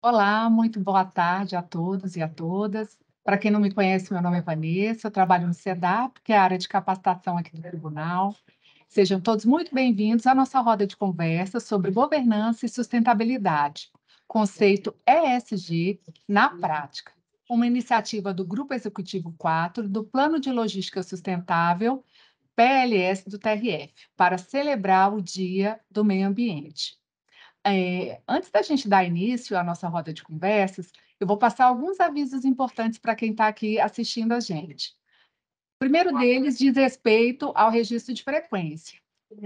Olá, muito boa tarde a todos e a todas. Para quem não me conhece, meu nome é Vanessa, eu trabalho no SEDAP, que é a área de capacitação aqui do Tribunal. Sejam todos muito bem-vindos à nossa roda de conversa sobre governança e sustentabilidade, conceito ESG na prática, uma iniciativa do Grupo Executivo 4 do Plano de Logística Sustentável, PLS do TRF, para celebrar o Dia do Meio Ambiente. É, antes da gente dar início à nossa roda de conversas, eu vou passar alguns avisos importantes para quem está aqui assistindo a gente. O primeiro deles diz respeito ao registro de frequência.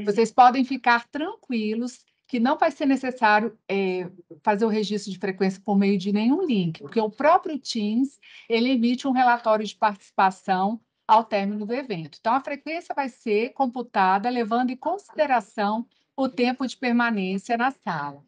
Vocês podem ficar tranquilos que não vai ser necessário é, fazer o registro de frequência por meio de nenhum link, porque o próprio Teams ele emite um relatório de participação ao término do evento. Então, a frequência vai ser computada levando em consideração o tempo de permanência na sala.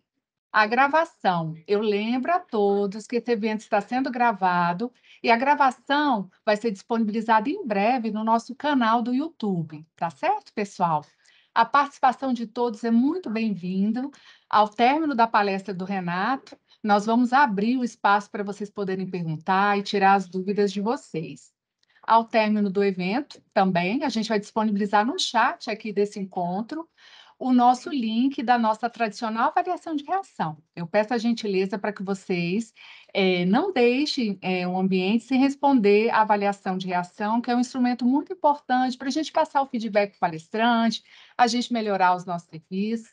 A gravação. Eu lembro a todos que esse evento está sendo gravado e a gravação vai ser disponibilizada em breve no nosso canal do YouTube, tá certo, pessoal? A participação de todos é muito bem-vinda. Ao término da palestra do Renato, nós vamos abrir o espaço para vocês poderem perguntar e tirar as dúvidas de vocês ao término do evento também. A gente vai disponibilizar no chat aqui desse encontro o nosso link da nossa tradicional avaliação de reação. Eu peço a gentileza para que vocês é, não deixem é, o ambiente sem responder à avaliação de reação, que é um instrumento muito importante para a gente passar o feedback palestrante, a gente melhorar os nossos serviços,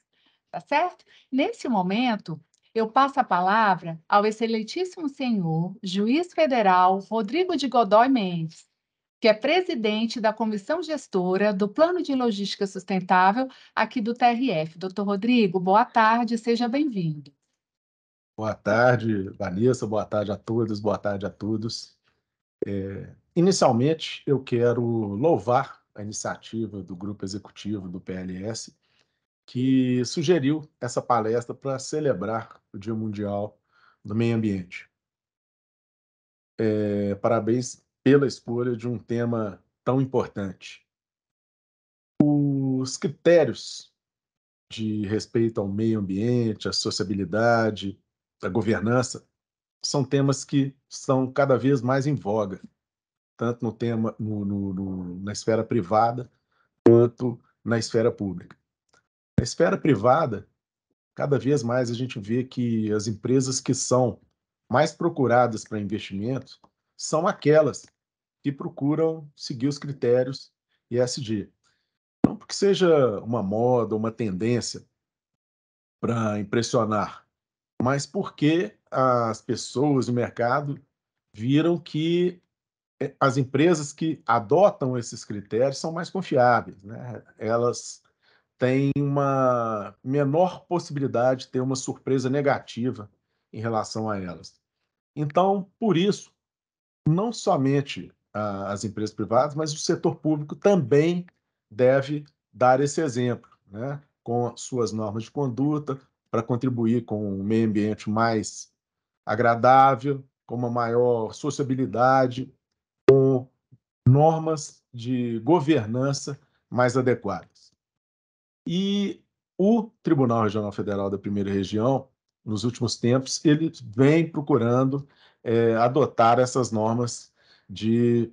tá certo? Nesse momento, eu passo a palavra ao excelentíssimo senhor, juiz federal Rodrigo de Godoy Mendes, que é presidente da comissão gestora do Plano de Logística Sustentável aqui do TRF. Doutor Rodrigo, boa tarde, seja bem-vindo. Boa tarde, Vanessa, boa tarde a todos, boa tarde a todos. É, inicialmente, eu quero louvar a iniciativa do grupo executivo do PLS, que sugeriu essa palestra para celebrar o Dia Mundial do Meio Ambiente. É, parabéns pela escolha de um tema tão importante. Os critérios de respeito ao meio ambiente, à sociabilidade, à governança, são temas que são cada vez mais em voga, tanto no tema no, no, no, na esfera privada quanto na esfera pública. Na esfera privada, cada vez mais a gente vê que as empresas que são mais procuradas para investimento são aquelas que procuram seguir os critérios ESG. Não porque seja uma moda, uma tendência para impressionar, mas porque as pessoas do mercado viram que eh, as empresas que adotam esses critérios são mais confiáveis, né? Elas têm uma menor possibilidade de ter uma surpresa negativa em relação a elas. Então, por isso, não somente as empresas privadas, mas o setor público também deve dar esse exemplo, né? com suas normas de conduta, para contribuir com um meio ambiente mais agradável, com uma maior sociabilidade, com normas de governança mais adequadas. E o Tribunal Regional Federal da Primeira Região, nos últimos tempos, ele vem procurando é, adotar essas normas de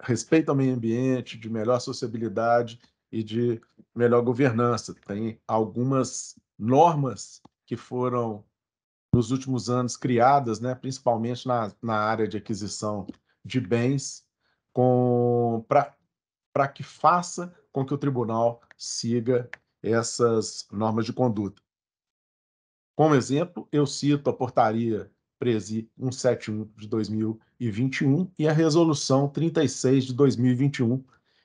respeito ao meio ambiente, de melhor sociabilidade e de melhor governança. Tem algumas normas que foram nos últimos anos criadas, né, principalmente na, na área de aquisição de bens, para que faça com que o tribunal siga essas normas de conduta. Como exemplo, eu cito a portaria Presi 13171 de 2021 e a Resolução 36 de 2021,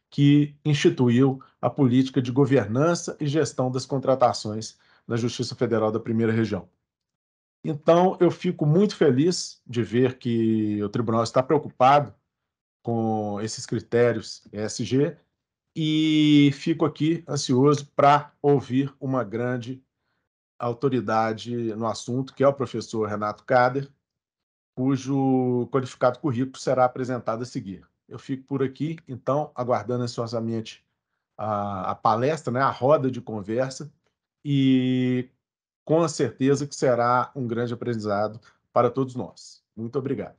que instituiu a política de governança e gestão das contratações na Justiça Federal da Primeira Região. Então, eu fico muito feliz de ver que o tribunal está preocupado com esses critérios ESG e fico aqui ansioso para ouvir uma grande autoridade no assunto, que é o professor Renato Kader cujo codificado currículo será apresentado a seguir. Eu fico por aqui, então, aguardando ansiosamente a, a palestra, né, a roda de conversa, e com certeza que será um grande aprendizado para todos nós. Muito obrigado.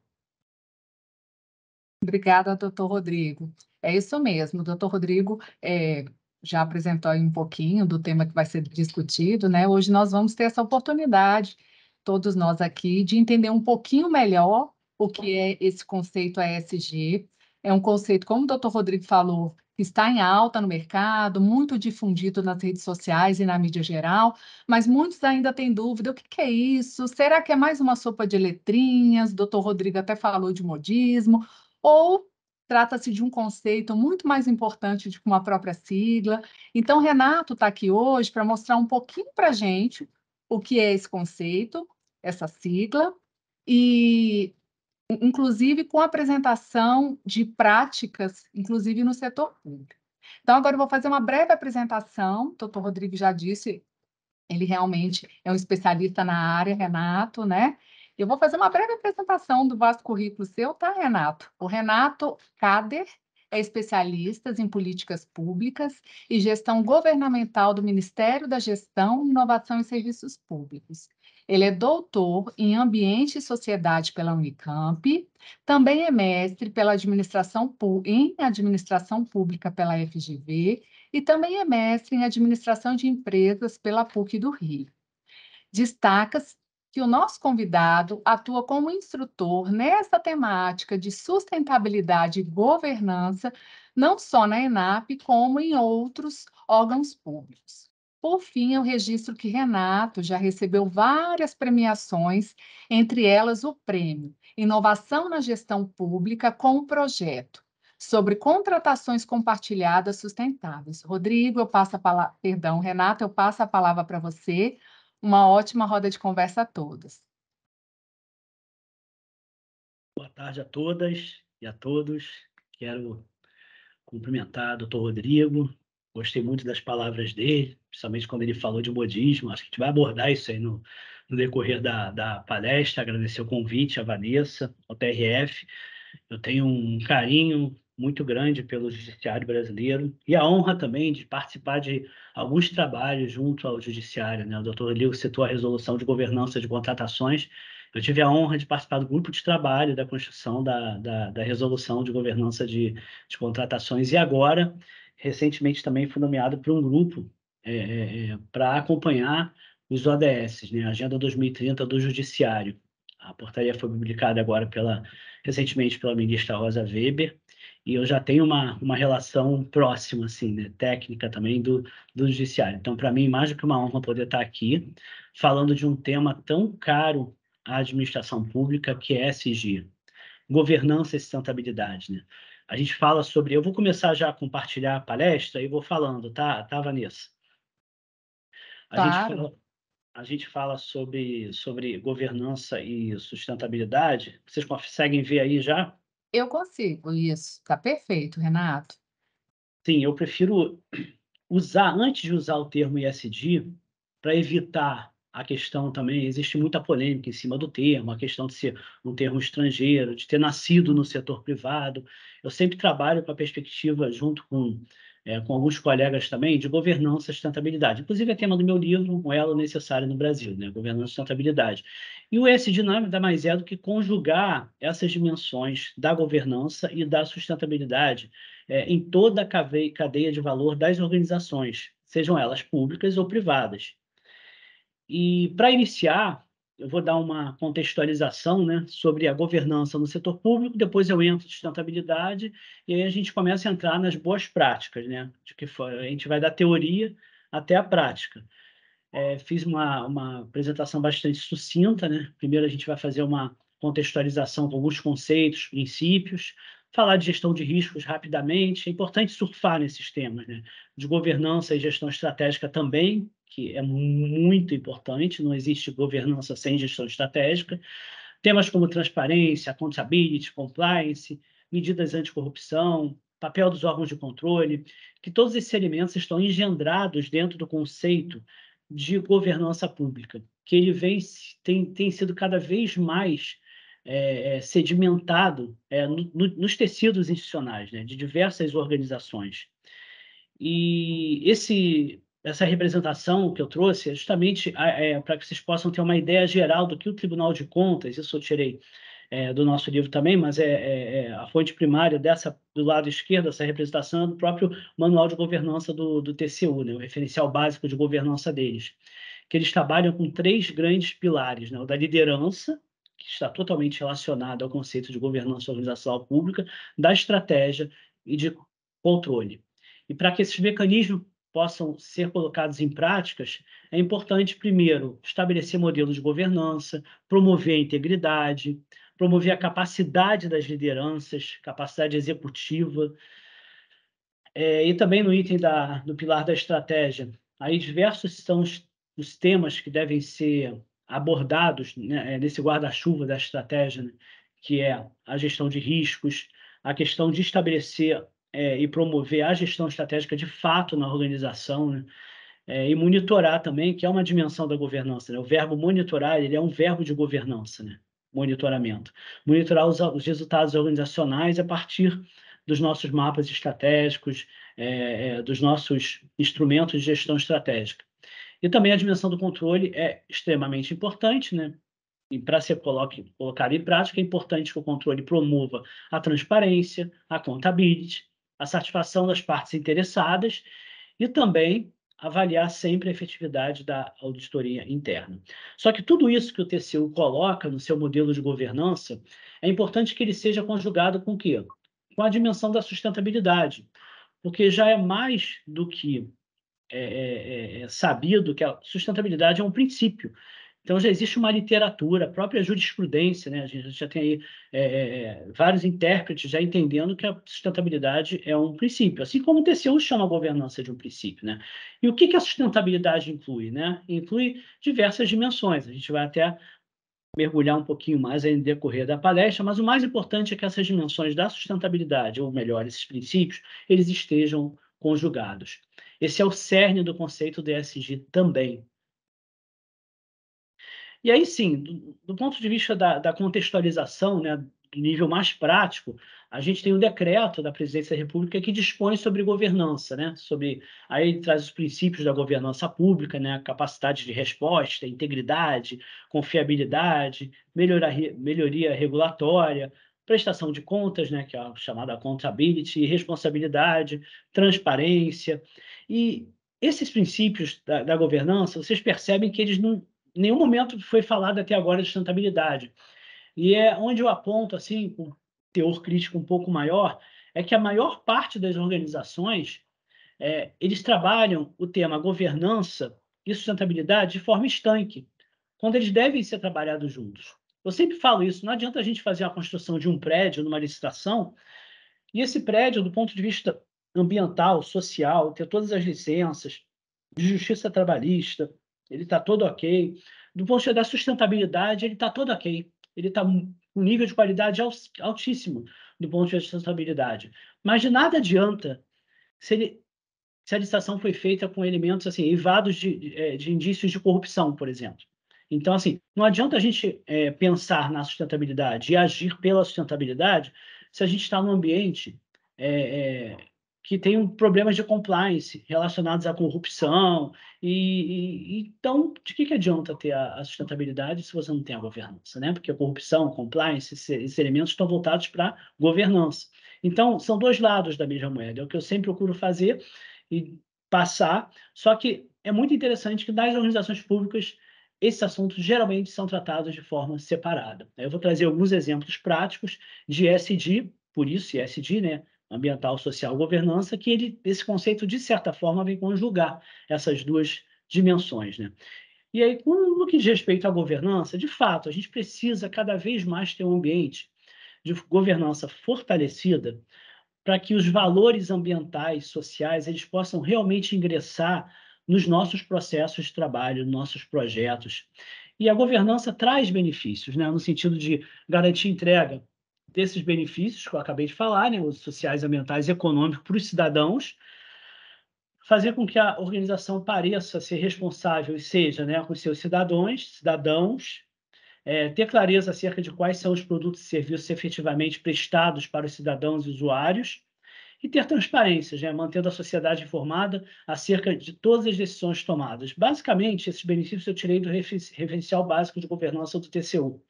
Obrigada, doutor Rodrigo. É isso mesmo, doutor Rodrigo. É, já apresentou aí um pouquinho do tema que vai ser discutido, né? Hoje nós vamos ter essa oportunidade, todos nós aqui, de entender um pouquinho melhor o que é esse conceito ASG. É um conceito, como o doutor Rodrigo falou, que está em alta no mercado, muito difundido nas redes sociais e na mídia geral, mas muitos ainda têm dúvida: o que, que é isso? Será que é mais uma sopa de letrinhas? O doutor Rodrigo até falou de modismo. Ou trata-se de um conceito muito mais importante do que uma própria sigla. Então, Renato está aqui hoje para mostrar um pouquinho para a gente o que é esse conceito, essa sigla, e inclusive com apresentação de práticas, inclusive no setor público. Então, agora eu vou fazer uma breve apresentação. O doutor Rodrigo já disse, ele realmente é um especialista na área, Renato, né? Eu vou fazer uma breve apresentação do vasto currículo seu, tá, Renato? O Renato Cader é especialista em políticas públicas e gestão governamental do Ministério da Gestão, Inovação e Serviços Públicos. Ele é doutor em Ambiente e Sociedade pela Unicamp, também é mestre pela administração, em Administração Pública pela FGV e também é mestre em Administração de Empresas pela PUC do Rio. Destaca-se que o nosso convidado atua como instrutor nessa temática de sustentabilidade e governança, não só na ENAP, como em outros órgãos públicos. Por fim, eu registro que Renato já recebeu várias premiações, entre elas o prêmio Inovação na Gestão Pública com o projeto sobre contratações compartilhadas sustentáveis. Rodrigo, eu passo a palavra, perdão, Renato, eu passo a palavra para você uma ótima roda de conversa a todos. Boa tarde a todas e a todos. Quero cumprimentar o doutor Rodrigo. Gostei muito das palavras dele, principalmente quando ele falou de modismo. Acho que a gente vai abordar isso aí no, no decorrer da, da palestra. Agradecer o convite à Vanessa, ao TRF. Eu tenho um carinho muito grande pelo judiciário brasileiro e a honra também de participar de alguns trabalhos junto ao judiciário. Né? O doutor Lio citou a resolução de governança de contratações. Eu tive a honra de participar do grupo de trabalho da construção da, da, da resolução de governança de, de, contratações e agora, recentemente, também fui nomeado para um grupo é, é, é para acompanhar os ODS, né? Agenda 2030 do Judiciário. A portaria foi publicada agora pela recentemente pela ministra Rosa Weber, e eu já tenho uma, uma relação próxima, assim, né, técnica também do, do judiciário. Então, para mim, mais do que uma honra poder estar tá aqui falando de um tema tão caro à administração pública, que é SG, governança e sustentabilidade, né? A gente fala sobre... Eu vou começar já a compartilhar a palestra e vou falando, tá, tá Vanessa? A claro. gente fala, a gente fala sobre, sobre governança e sustentabilidade. Vocês conseguem ver aí já? Eu consigo, isso. Está perfeito, Renato. Sim, eu prefiro usar, antes de usar o termo ISD, para evitar a questão também, existe muita polêmica em cima do termo, a questão de ser um termo estrangeiro, de ter nascido no setor privado. Eu sempre trabalho com a perspectiva, junto com é, com alguns colegas também, de governança e sustentabilidade. Inclusive, é tema do meu livro, Um Elo Necessário no Brasil, né? governança e sustentabilidade. E o ESG nada mais é do que conjugar essas dimensões da governança e da sustentabilidade é, em toda a cadeia de valor das organizações, sejam elas públicas ou privadas. E, para iniciar, eu vou dar uma contextualização né, sobre a governança no setor público, depois eu entro em sustentabilidade, e aí a gente começa a entrar nas boas práticas, né? De que for, a gente vai da teoria até a prática. É, fiz uma, uma apresentação bastante sucinta, né? Primeiro a gente vai fazer uma contextualização com alguns conceitos, princípios, falar de gestão de riscos rapidamente. É importante surfar nesses temas, né? De governança e gestão estratégica também, que é muito importante, não existe governança sem gestão estratégica. Temas como transparência, accountability, compliance, medidas anticorrupção, papel dos órgãos de controle, que todos esses elementos estão engendrados dentro do conceito de governança pública, que ele vem, tem, tem sido cada vez mais é, é, sedimentado é, no, no, nos tecidos institucionais né, de diversas organizações. E esse, essa representação que eu trouxe é justamente é, para que vocês possam ter uma ideia geral do que o Tribunal de Contas, isso eu tirei é, do nosso livro também, mas é, é, a fonte primária dessa do lado esquerdo, essa representação é do próprio Manual de Governança do, do TCU, né, o referencial básico de governança deles, que eles trabalham com três grandes pilares, né, o da liderança, que está totalmente relacionado ao conceito de governança organizacional pública, da estratégia e de controle. E para que esses mecanismos possam ser colocados em práticas, é importante, primeiro, estabelecer modelos de governança, promover a integridade, promover a capacidade das lideranças, capacidade executiva. É, e também no item da, do pilar da estratégia, aí diversos são os, os temas que devem ser abordados né, é, nesse guarda-chuva da estratégia, né, que é a gestão de riscos, a questão de estabelecer é, e promover a gestão estratégica de fato na organização, né, é, e monitorar também, que é uma dimensão da governança. Né. O verbo monitorar ele é um verbo de governança, né, monitoramento. Monitorar os, os resultados organizacionais a partir dos nossos mapas estratégicos, é, é, dos nossos instrumentos de gestão estratégica. E também a dimensão do controle é extremamente importante, né? E para ser coloque, colocar em prática, é importante que o controle promova a transparência, a contabilidade, a satisfação das partes interessadas e também avaliar sempre a efetividade da auditoria interna. Só que tudo isso que o TCU coloca no seu modelo de governança, é importante que ele seja conjugado com o quê? Com a dimensão da sustentabilidade, porque já é mais do que é é, é, é, sabido que a sustentabilidade é um princípio. Então já existe uma literatura, a própria jurisprudência, né? a gente já tem aí é, é vários intérpretes já entendendo que a sustentabilidade é um princípio, assim como o TCU chama a governança de um princípio. Né? E o que, que a sustentabilidade inclui? Né? Inclui diversas dimensões, a gente vai até mergulhar um pouquinho mais aí no decorrer da palestra, mas o mais importante é que essas dimensões da sustentabilidade, ou melhor, esses princípios, eles estejam conjugados. Esse é o cerne do conceito do ESG também. E aí sim, do, do ponto de vista da, da contextualização, né, do nível mais prático, a gente tem um decreto da Presidência da República que dispõe sobre governança, né? Sobre aí ele traz os princípios da governança pública, né? Capacidade de resposta, integridade, confiabilidade, melhoria regulatória, prestação de contas, né, que é a chamada accountability, responsabilidade, transparência. E esses princípios da, da governança, vocês percebem que eles não, em nenhum momento foi falado até agora de sustentabilidade. E é onde eu aponto, assim, com um teor crítico um pouco maior, é que a maior parte das organizações, é, eles trabalham o tema governança e sustentabilidade de forma estanque, quando eles devem ser trabalhados juntos. Eu sempre falo isso, não adianta a gente fazer a construção de um prédio numa licitação e esse prédio, do ponto de vista ambiental, social, ter todas as licenças, de justiça trabalhista, ele está todo ok. Do ponto de vista da sustentabilidade, ele está todo ok. Ele está um nível de qualidade altíssimo do ponto de vista da sustentabilidade. Mas de nada adianta se, ele, se a licitação foi feita com elementos assim, evados de, de, é, de indícios de corrupção, por exemplo. Então, assim, não adianta a gente é, pensar na sustentabilidade e agir pela sustentabilidade se a gente está num ambiente é, é, que tem um problemas de compliance relacionados à corrupção. E, e então, de que, que adianta ter a, a, sustentabilidade se você não tem a governança, né? Porque a corrupção, compliance, esses, esses elementos estão voltados para governança. Então, são dois lados da mesma moeda. É o que eu sempre procuro fazer e passar. Só que é muito interessante que nas organizações públicas esses assuntos geralmente são tratados de forma separada. Né? Eu vou trazer alguns exemplos práticos de SD, por isso SD, né? ambiental, social, governança, que ele, esse conceito, de certa forma, vem conjugar essas duas dimensões. Né? E aí, no que diz respeito à governança, de fato, a gente precisa cada vez mais ter um ambiente de governança fortalecida para que os valores ambientais, sociais, eles possam realmente ingressar nos nossos processos de trabalho, nos nossos projetos. E a governança traz benefícios, né? no sentido de garantir entrega desses benefícios que eu acabei de falar, né? os sociais, ambientais e econômicos para os cidadãos, fazer com que a organização pareça ser responsável e seja né, com seus cidadãos, cidadãos é, ter clareza acerca de quais são os produtos e serviços efetivamente prestados para os cidadãos e usuários, e ter transparência, mantendo a sociedade informada acerca de todas as decisões tomadas. Basicamente, esses benefícios eu tirei do referencial básico de governança do TCU.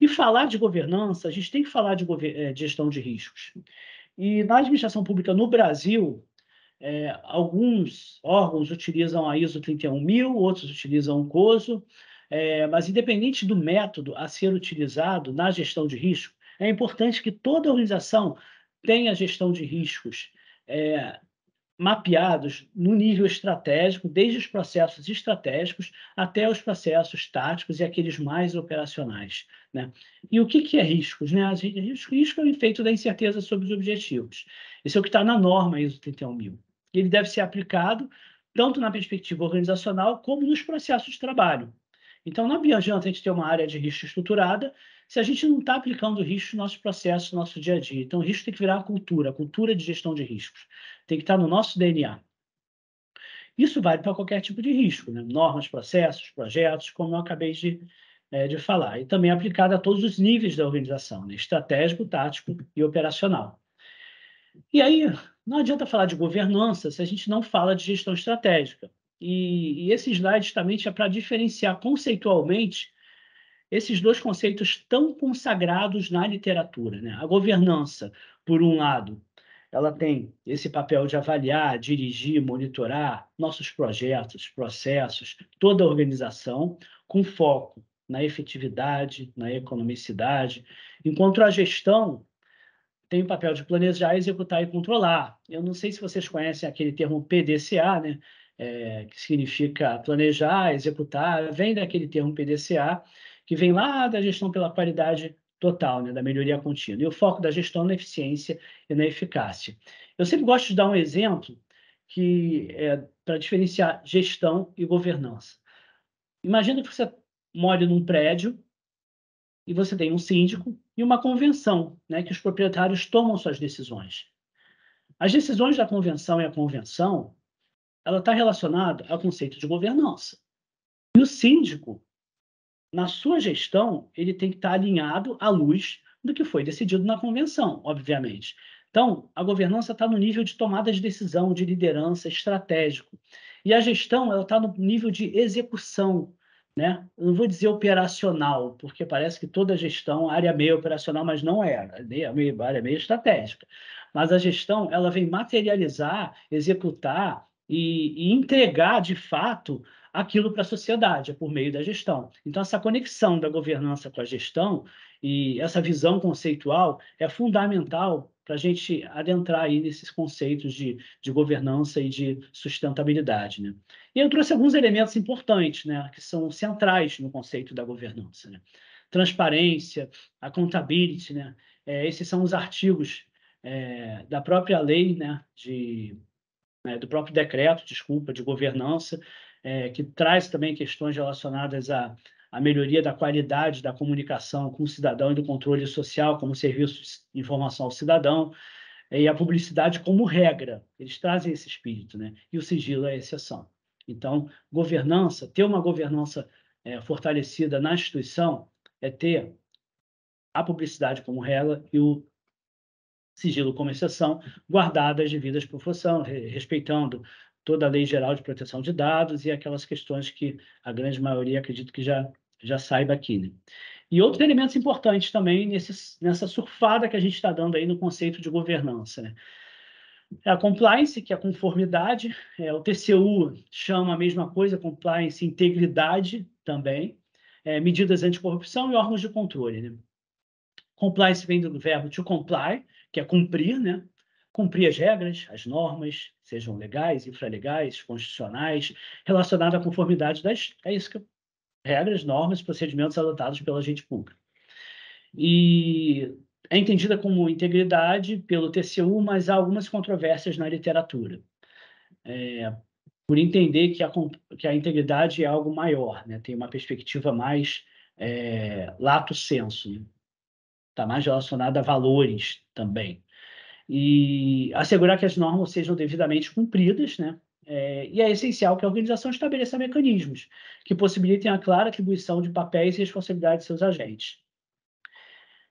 E falar de governança, a gente tem que falar de eh, gestão de riscos. E na administração pública no Brasil, é, alguns órgãos utilizam a ISO 31000, outros utilizam o COSO, é, mas independente do método a ser utilizado na gestão de risco, é importante que toda organização tem a gestão de riscos é, mapeados no nível estratégico, desde os processos estratégicos até os processos táticos e aqueles mais operacionais. Né? E o que, que é riscos? Né? Risco é o efeito da incerteza sobre os objetivos. Esse é o que está na norma ISO 31000. Ele deve ser aplicado tanto na perspectiva organizacional como nos processos de trabalho. Então, não adianta a gente ter uma área de risco estruturada se a gente não está aplicando risco no nosso processo, no nosso dia a dia. Então, o risco tem que virar a cultura, a cultura de gestão de riscos. Tem que estar tá no nosso DNA. Isso vale para qualquer tipo de risco, né? normas, processos, projetos, como eu acabei de, é, de falar. E também aplicado a todos os níveis da organização, né? estratégico, tático e operacional. E aí, não adianta falar de governança se a gente não fala de gestão estratégica. E, e esse slide justamente é para diferenciar conceitualmente esses dois conceitos tão consagrados na literatura. Né? A governança, por um lado, ela tem esse papel de avaliar, dirigir, monitorar nossos projetos, processos, toda a organização, com foco na efetividade, na economicidade, enquanto a gestão tem o papel de planejar, executar e controlar. Eu não sei se vocês conhecem aquele termo PDCA, né? é, que significa planejar, executar, vem daquele termo PDCA, que vem lá da gestão pela qualidade total, né, da melhoria contínua. E o foco da gestão na eficiência e na eficácia. Eu sempre gosto de dar um exemplo que é para diferenciar gestão e governança. Imagina que você mora num prédio e você tem um síndico e uma convenção, né, que os proprietários tomam suas decisões. As decisões da convenção e a convenção, ela está relacionada ao conceito de governança. E o síndico, na sua gestão, ele tem que estar tá alinhado à luz do que foi decidido na convenção, obviamente. Então, a governança está no nível de tomada de decisão, de liderança, estratégico. E a gestão ela está no nível de execução, né? não vou dizer operacional, porque parece que toda gestão, área meio operacional, mas não é, é área meio estratégica. Mas a gestão ela vem materializar, executar e, e entregar de fato aquilo para a sociedade, é por meio da gestão. Então, essa conexão da governança com a gestão e essa visão conceitual é fundamental para a gente adentrar aí nesses conceitos de, de governança e de sustentabilidade. Né? E eu trouxe alguns elementos importantes, né, que são centrais no conceito da governança. Né? Transparência, accountability, né? É, esses são os artigos é, da própria lei né, de né, do próprio decreto, desculpa, de governança, é, que traz também questões relacionadas à, à melhoria da qualidade da comunicação com o cidadão e do controle social como serviço de informação ao cidadão, é, e a publicidade como regra. Eles trazem esse espírito, né? e o sigilo é a exceção. Então, governança, ter uma governança é, fortalecida na instituição é ter a publicidade como regra e o sigilo como exceção, guardadas devidas proporção, respeitando toda a lei geral de proteção de dados e aquelas questões que a grande maioria acredito que já, já saiba aqui. Né? E outros elementos importantes também nesse, nessa surfada que a gente está dando aí no conceito de governança. Né? É a compliance, que é a conformidade, é, o TCU chama a mesma coisa, compliance, integridade também, é, medidas anticorrupção e órgãos de controle. Né? Compliance vem do verbo to comply, que é cumprir, né? Cumprir as regras, as normas, sejam legais, infralegais, constitucionais, relacionadas à conformidade das é isso que, regras, normas, procedimentos adotados pela agente pública. E é entendida como integridade pelo TCU, mas há algumas controvérsias na literatura. É, por entender que a, que a integridade é algo maior, né? tem uma perspectiva mais é, lato senso. Né? está mais relacionada a valores também. E assegurar que as normas sejam devidamente cumpridas, né? É, e é essencial que a organização estabeleça mecanismos que possibilitem a clara atribuição de papéis e responsabilidades de seus agentes.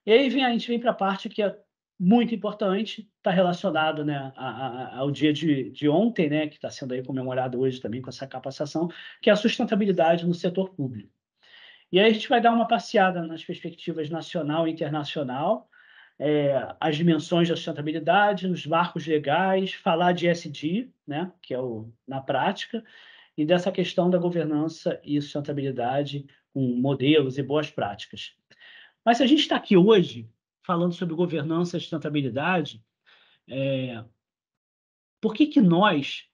E aí vem, a gente vem para a parte que é muito importante, está relacionada, né, a, ao dia de, de ontem, né, que está sendo aí comemorado hoje também com essa capacitação, que é a sustentabilidade no setor público. E aí a gente vai dar uma passeada nas perspectivas nacional e internacional, é, as dimensões da sustentabilidade, os marcos legais, falar de SD, né, que é o na prática, e dessa questão da governança e sustentabilidade com modelos e boas práticas. Mas se a gente está aqui hoje falando sobre governança e sustentabilidade, é, por que, que nós,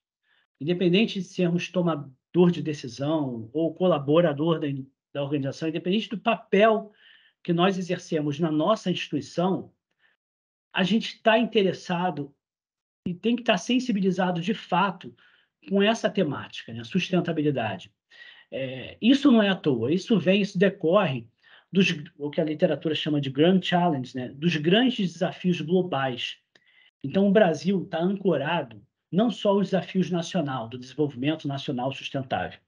independente de sermos tomador de decisão ou colaborador da, da organização, independente do papel que nós exercemos na nossa instituição, a gente está interessado e tem que estar tá sensibilizado de fato com essa temática, né? sustentabilidade. É, isso não é à toa, isso vem, isso decorre dos o que a literatura chama de grand challenge, né? dos grandes desafios globais. Então, o Brasil está ancorado não só ao desafio nacional, do desenvolvimento nacional sustentável,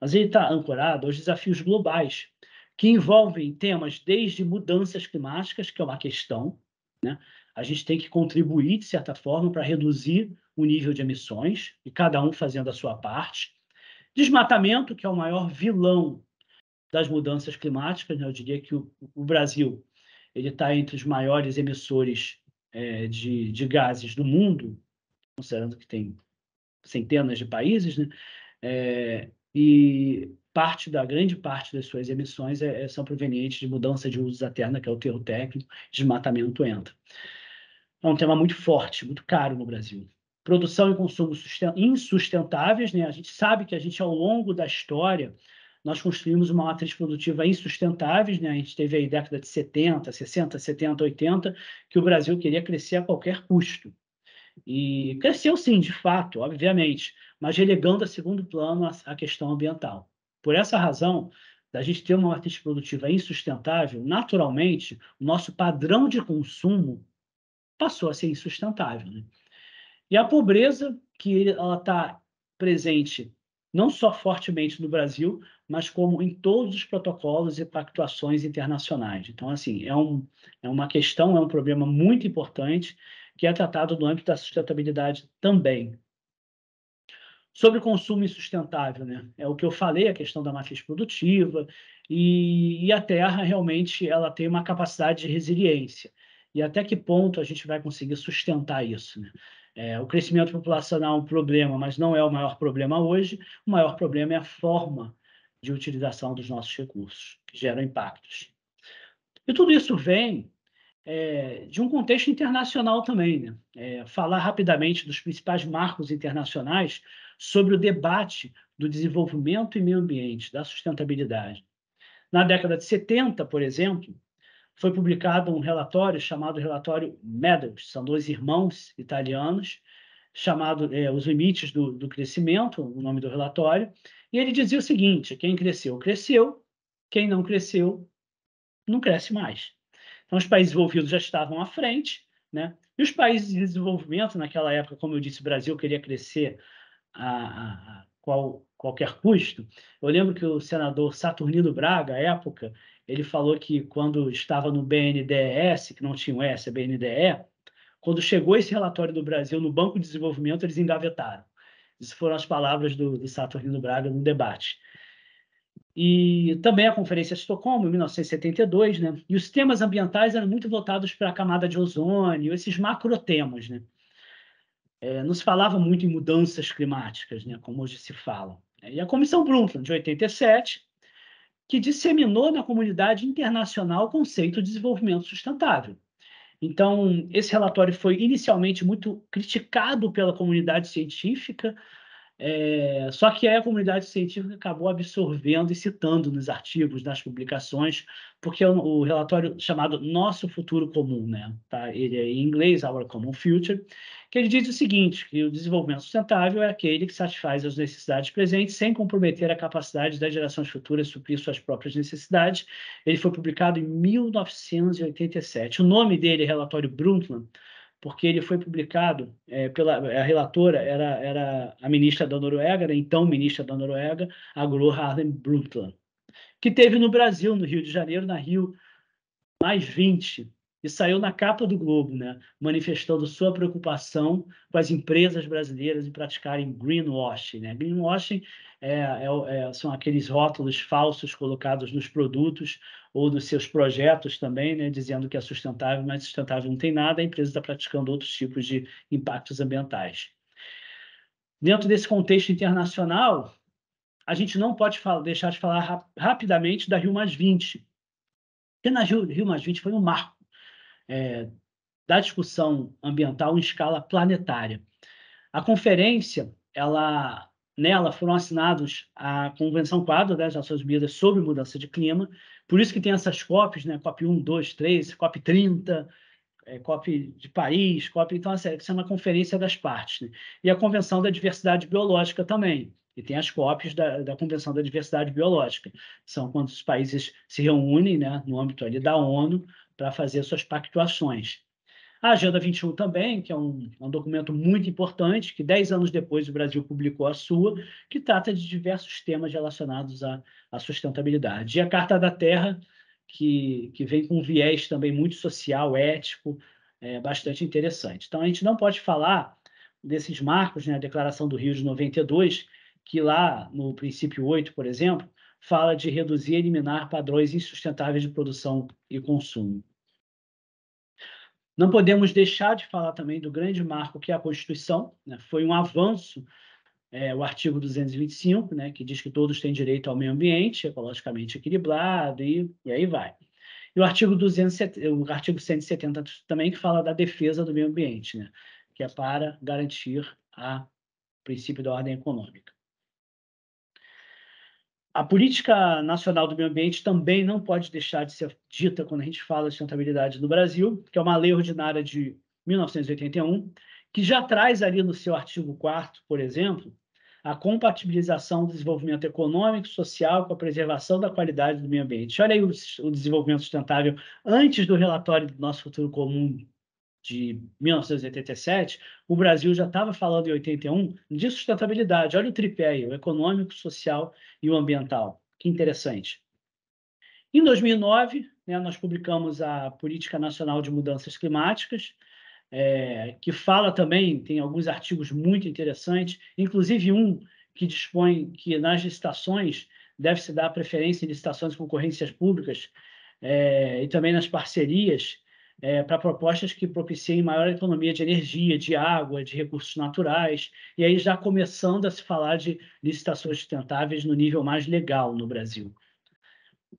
mas ele está ancorado aos desafios globais, que envolvem temas desde mudanças climáticas, que é uma questão, né? a gente tem que contribuir, de certa forma, para reduzir o nível de emissões, e cada um fazendo a sua parte. Desmatamento, que é o maior vilão das mudanças climáticas, né? eu diria que o, o Brasil ele está entre os maiores emissores é, de, de gases do mundo, considerando que tem centenas de países, né? É, e parte da grande parte das suas emissões é, é, são provenientes de mudança de usos da terra, que é o termo técnico, desmatamento entra. É um tema muito forte, muito caro no Brasil. Produção e consumo insustentáveis, né? A gente sabe que a gente, ao longo da história, nós construímos uma matriz produtiva insustentável, né? A gente teve aí década de 70, 60, 70, 80, que o Brasil queria crescer a qualquer custo. E cresceu sim, de fato, obviamente, mas relegando a segundo plano a, questão ambiental. Por essa razão, da gente ter uma matriz produtiva insustentável, naturalmente, o nosso padrão de consumo passou a ser insustentável. Né? E a pobreza, que ela está presente não só fortemente no Brasil, mas como em todos os protocolos e pactuações internacionais. Então, assim, é, um, é uma questão, é um problema muito importante que é tratado no âmbito da sustentabilidade também. Sobre consumo insustentável, né? É o que eu falei, a questão da matriz produtiva, e, e a terra realmente ela tem uma capacidade de resiliência. E até que ponto a gente vai conseguir sustentar isso, né? É, o crescimento populacional é um problema, mas não é o maior problema hoje. O maior problema é a forma de utilização dos nossos recursos, que geram impactos. E tudo isso vem é, de um contexto internacional também. Né? É, falar rapidamente dos principais marcos internacionais sobre o debate do desenvolvimento e meio ambiente, da sustentabilidade. Na década de 70, por exemplo, foi publicado um relatório chamado Relatório Meadows, são dois irmãos italianos, chamado é, Os Limites do, do Crescimento, o nome do relatório, e ele dizia o seguinte: quem cresceu, cresceu, quem não cresceu, não cresce mais. Então, os países envolvidos já estavam à frente, né? E os países de desenvolvimento, naquela época, como eu disse, o Brasil queria crescer a, a, a qual, qualquer custo. Eu lembro que o senador Saturnino Braga, à época, ele falou que quando estava no BNDES, que não tinha o S, é BNDE, quando chegou esse relatório do Brasil no Banco de Desenvolvimento, eles engavetaram. Essas foram as palavras do, do Saturnino Braga no debate e também a Conferência de Estocolmo, em 1972, né? E os temas ambientais eram muito voltados para a camada de ozônio, esses macrotemas, né? É, não se falava muito em mudanças climáticas, né? Como hoje se fala. E a Comissão Brundtland, de 87, que disseminou na comunidade internacional o conceito de desenvolvimento sustentável. Então, esse relatório foi inicialmente muito criticado pela comunidade científica, é, só que aí a comunidade científica acabou absorvendo e citando nos artigos, nas publicações, porque o, é o relatório chamado Nosso Futuro Comum, né? Tá? ele é em inglês, Our Common Future, que ele diz o seguinte, que o desenvolvimento sustentável é aquele que satisfaz as necessidades presentes sem comprometer a capacidade das gerações futuras suprir suas próprias necessidades. Ele foi publicado em 1987. O nome dele é Relatório Brundtland, porque ele foi publicado é, pela a relatora era, era a ministra da Noruega, era né, então ministra da Noruega, a Gro Harlem Brundtland, que teve no Brasil, no Rio de Janeiro, na Rio mais 20, e saiu na capa do Globo, né, manifestando sua preocupação com as empresas brasileiras em praticarem greenwashing. Né? Greenwashing é, é, é, são aqueles rótulos falsos colocados nos produtos ou nos seus projetos também, né, dizendo que é sustentável, mas sustentável não tem nada, a empresa está praticando outros tipos de impactos ambientais. Dentro desse contexto internacional, a gente não pode falar, deixar de falar rap rapidamente da Rio+20, porque na Rio, Rio+20 foi um marco é, da discussão ambiental em escala planetária. A conferência, ela, nela foram assinados a Convenção Quadro né, das Nações Unidas sobre Mudança de Clima, por isso que tem essas COPs, né? COP 1, 2, 3, COP 30, é, COP de Paris, COP... Então, essa é uma conferência das partes. Né? E a Convenção da Diversidade Biológica também, e tem as COPs da, da Convenção da Diversidade Biológica. São quando os países se reúnem né, no âmbito ali da ONU para fazer suas pactuações. A Agenda 21 também, que é um, um, documento muito importante, que dez anos depois o Brasil publicou a sua, que trata de diversos temas relacionados à, à sustentabilidade. E a Carta da Terra, que, que vem com um viés também muito social, ético, é, bastante interessante. Então, a gente não pode falar desses marcos, né, a Declaração do Rio de 92, que lá no princípio 8, por exemplo, fala de reduzir e eliminar padrões insustentáveis de produção e consumo. Não podemos deixar de falar também do grande marco que é a Constituição. Né? Foi um avanço, é, o artigo 225, né, que diz que todos têm direito ao meio ambiente ecologicamente equilibrado e, e aí vai. E o artigo, 270, o artigo 170 também que fala da defesa do meio ambiente, né, que é para garantir o princípio da ordem econômica. A política nacional do meio ambiente também não pode deixar de ser dita quando a gente fala de sustentabilidade no Brasil, que é uma lei ordinária de 1981, que já traz ali no seu artigo 4 por exemplo, a compatibilização do desenvolvimento econômico e social com a preservação da qualidade do meio ambiente. Olha aí o, o desenvolvimento sustentável antes do relatório do nosso futuro comum de 1987, o Brasil já estava falando em 81 de sustentabilidade. Olha o tripé aí, o econômico, social e o ambiental. Que interessante. Em 2009, né, nós publicamos a Política Nacional de Mudanças Climáticas, é, que fala também, tem alguns artigos muito interessantes, inclusive um que dispõe que nas licitações deve-se dar preferência em licitações de concorrências públicas é, e também nas parcerias é, para propostas que propiciem maior economia de energia, de água, de recursos naturais, e aí já começando a se falar de licitações sustentáveis no nível mais legal no Brasil.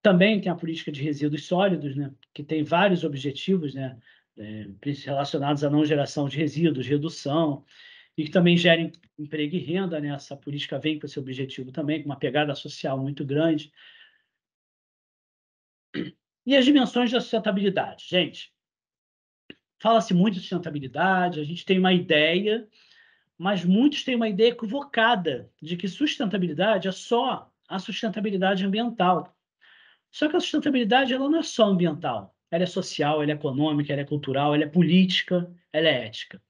Também tem a política de resíduos sólidos, né, que tem vários objetivos né, é, relacionados à não geração de resíduos, redução, e que também gera emprego e renda. Né, essa política vem com esse objetivo também, com uma pegada social muito grande. E as dimensões da sustentabilidade? Gente, fala-se muito de sustentabilidade, a gente tem uma ideia, mas muitos têm uma ideia equivocada de que sustentabilidade é só a sustentabilidade ambiental. Só que a sustentabilidade ela não é só ambiental, ela é social, ela é econômica, ela é cultural, ela é política, ela é ética.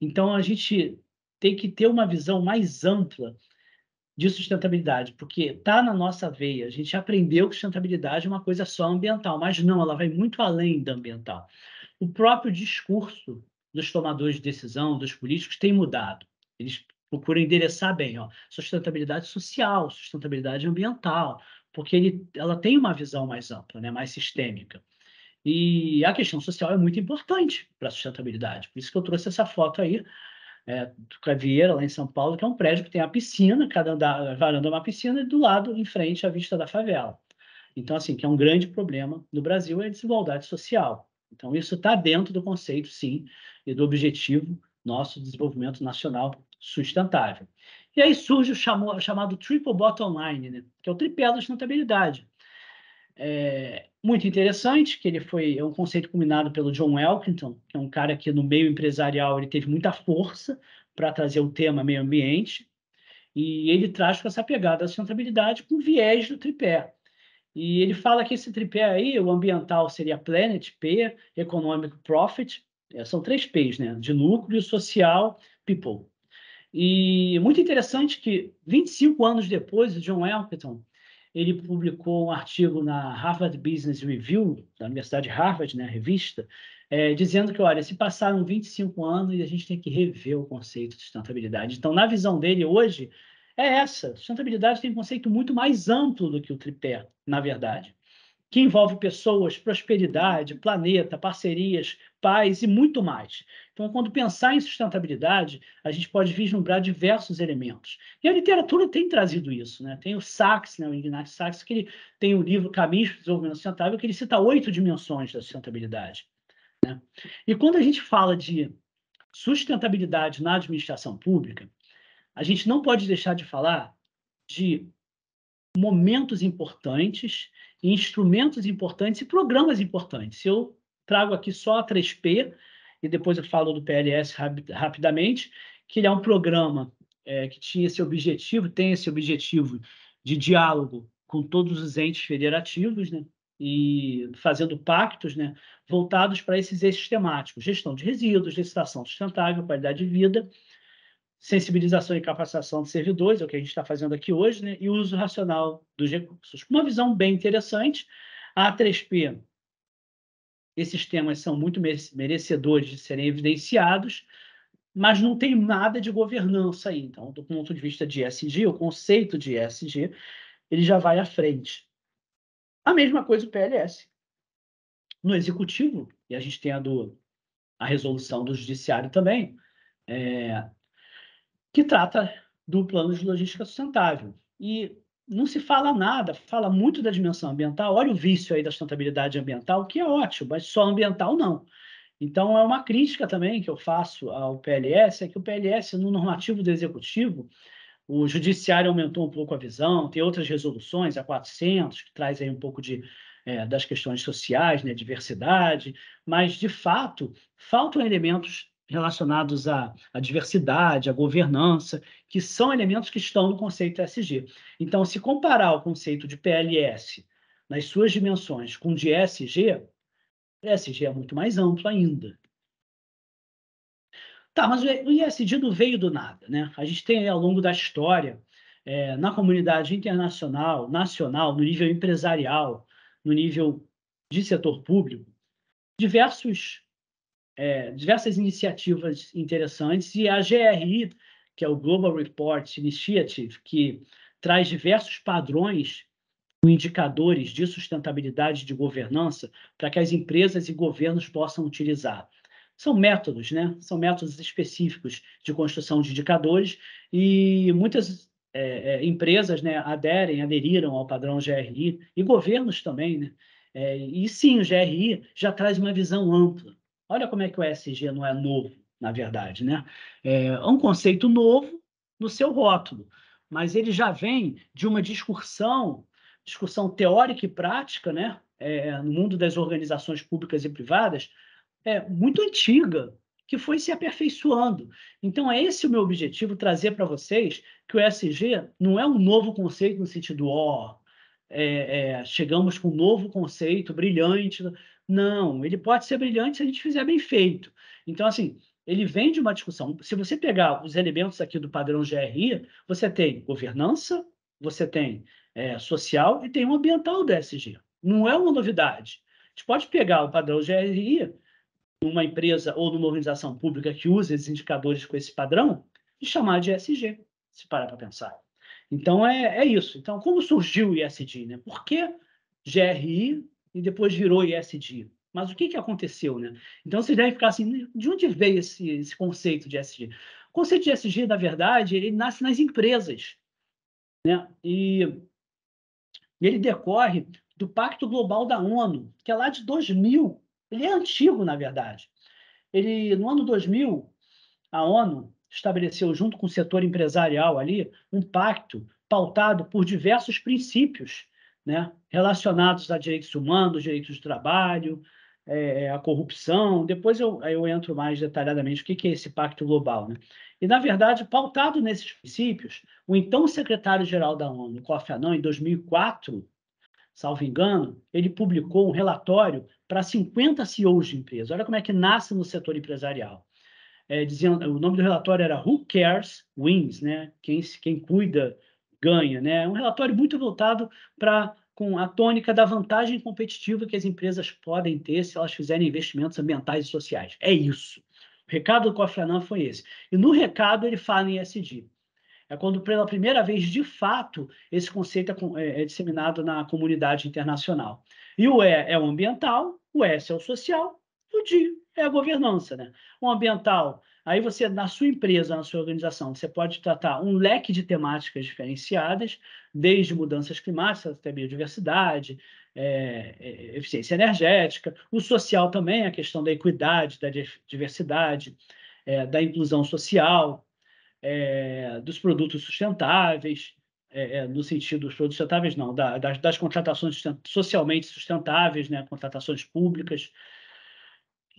Então a gente tem que ter uma visão mais ampla de sustentabilidade, porque está na nossa veia. A gente aprendeu que sustentabilidade é uma coisa só ambiental, mas não, ela vai muito além da ambiental o próprio discurso dos tomadores de decisão, dos políticos, tem mudado. Eles procuram endereçar bem ó, sustentabilidade social, sustentabilidade ambiental, porque ele, ela tem uma visão mais ampla, né, mais sistêmica. E a questão social é muito importante para a sustentabilidade. Por isso que eu trouxe essa foto aí é, do Cavieira, lá em São Paulo, que é um prédio que tem a piscina, cada andar, varanda é uma piscina, e do lado, em frente, a vista da favela. Então, assim, que é um grande problema no Brasil é a desigualdade social. Então, isso está dentro do conceito, sim, e do objetivo nosso de desenvolvimento nacional sustentável. E aí surge o chamo, chamado triple bottom line, né? que é o tripé da sustentabilidade. É, muito interessante, que ele foi é um conceito combinado pelo John Elkington, que é um cara que no meio empresarial ele teve muita força para trazer o tema meio ambiente, e ele traz com essa pegada da sustentabilidade com viés do tripé. E ele fala que esse tripé aí, o ambiental seria Planet P, Economic Profit, é, são três P's, né? De lucro e social, people. E é muito interessante que 25 anos depois, o John Elkerton, ele publicou um artigo na Harvard Business Review, da Universidade de Harvard, né, revista, é, dizendo que, olha, se passaram 25 anos e a gente tem que rever o conceito de sustentabilidade. Então, na visão dele, hoje, é essa. Sustentabilidade tem um conceito muito mais amplo do que o tripé, na verdade, que envolve pessoas, prosperidade, planeta, parcerias, paz e muito mais. Então, quando pensar em sustentabilidade, a gente pode vislumbrar diversos elementos. E a literatura tem trazido isso, né? Tem o Sachs, né? o Ignatius Sachs, que ele tem o livro Caminhos para o Desenvolvimento Sustentável, que ele cita oito dimensões da sustentabilidade. Né? E quando a gente fala de sustentabilidade na administração pública, a gente não pode deixar de falar de momentos importantes, instrumentos importantes e programas importantes. Eu trago aqui só a 3P, e depois eu falo do PLS rapidamente, que ele é um programa é, que tinha esse objetivo, tem esse objetivo de diálogo com todos os entes federativos, né? e fazendo pactos né, voltados para esses eixos temáticos, gestão de resíduos, licitação sustentável, qualidade de vida sensibilização e capacitação de servidores, é o que a gente está fazendo aqui hoje, né? e uso racional dos recursos. Uma visão bem interessante. A A3P, esses temas são muito merecedores de serem evidenciados, mas não tem nada de governança aí. Então, do ponto de vista de ESG, o conceito de ESG, ele já vai à frente. A mesma coisa o PLS. No executivo, e a gente tem a, do, a resolução do judiciário também, é, que trata do plano de logística sustentável. E não se fala nada, fala muito da dimensão ambiental. Olha o vício aí da sustentabilidade ambiental, que é ótimo, mas só ambiental não. Então, é uma crítica também que eu faço ao PLS, é que o PLS, no normativo do Executivo, o Judiciário aumentou um pouco a visão, tem outras resoluções, a 400, que traz aí um pouco de, é, das questões sociais, né, diversidade, mas, de fato, faltam elementos relacionados à, à, diversidade, à governança, que são elementos que estão no conceito ESG. Então, se comparar o conceito de PLS nas suas dimensões com o de ESG, ESG é muito mais amplo ainda. Tá, mas o ESG não veio do nada, né? A gente tem ao longo da história, é, na comunidade internacional, nacional, no nível empresarial, no nível de setor público, diversos é, diversas iniciativas interessantes e a GRI, que é o Global Report Initiative, que traz diversos padrões indicadores de sustentabilidade de governança para que as empresas e governos possam utilizar. São métodos, né? São métodos específicos de construção de indicadores e muitas é, é empresas né, aderem, aderiram ao padrão GRI e governos também, né? É, e sim, o GRI já traz uma visão ampla Olha como é que o ESG não é novo, na verdade, né? É um conceito novo no seu rótulo, mas ele já vem de uma discussão, discussão teórica e prática, né? É, no mundo das organizações públicas e privadas, é muito antiga, que foi se aperfeiçoando. Então, é esse o meu objetivo, trazer para vocês que o ESG não é um novo conceito no sentido, ó, oh, é, é, chegamos com um novo conceito brilhante. Não, ele pode ser brilhante se a gente fizer bem feito. Então, assim, ele vem de uma discussão. Se você pegar os elementos aqui do padrão GRI, você tem governança, você tem é, social e tem o um ambiental do SG. Não é uma novidade. A gente pode pegar o padrão GRI numa empresa ou numa organização pública que usa esses indicadores com esse padrão e chamar de ESG, se parar para pensar. Então, é, é isso. Então, como surgiu o ESG? Né? Por que GRI e depois virou ISD. Mas o que, que aconteceu, né? Então vocês devem ficar assim, né, de onde veio esse, esse conceito de ESG? O conceito de ESG, na verdade, ele nasce nas empresas, né? E ele decorre do Pacto Global da ONU, que é lá de 2000. Ele é antigo, na verdade. Ele, no ano 2000, a ONU estabeleceu, junto com o setor empresarial ali, um pacto pautado por diversos princípios né, relacionados a direitos humanos, direitos de trabalho, é, é a corrupção. Depois eu, eu entro mais detalhadamente o que, que é esse pacto global. Né? E, na verdade, pautado nesses princípios, o então secretário-geral da ONU, Kofi Annan, em 2004, salvo engano, ele publicou um relatório para 50 CEOs de empresas. Olha como é que nasce no setor empresarial. É, dizendo, o nome do relatório era Who Cares Wins, né? quem, quem cuida ganha. Né? É um relatório muito voltado para com a tônica da vantagem competitiva que as empresas podem ter se elas fizerem investimentos ambientais e sociais. É isso. O recado do Kofi Annan foi esse. E no recado ele fala em ESG. É quando, pela primeira vez, de fato, esse conceito é, é, é disseminado na comunidade internacional. E o E é o ambiental, o S é o social, o D é a governança. Né? O ambiental Aí você, na sua empresa, na sua organização, você pode tratar um leque de temáticas diferenciadas, desde mudanças climáticas até biodiversidade, é, é eficiência energética, o social também, a questão da equidade, da diversidade, é, da inclusão social, é, dos produtos sustentáveis, é, no sentido dos produtos sustentáveis, não, das, das contratações socialmente sustentáveis, né, contratações públicas,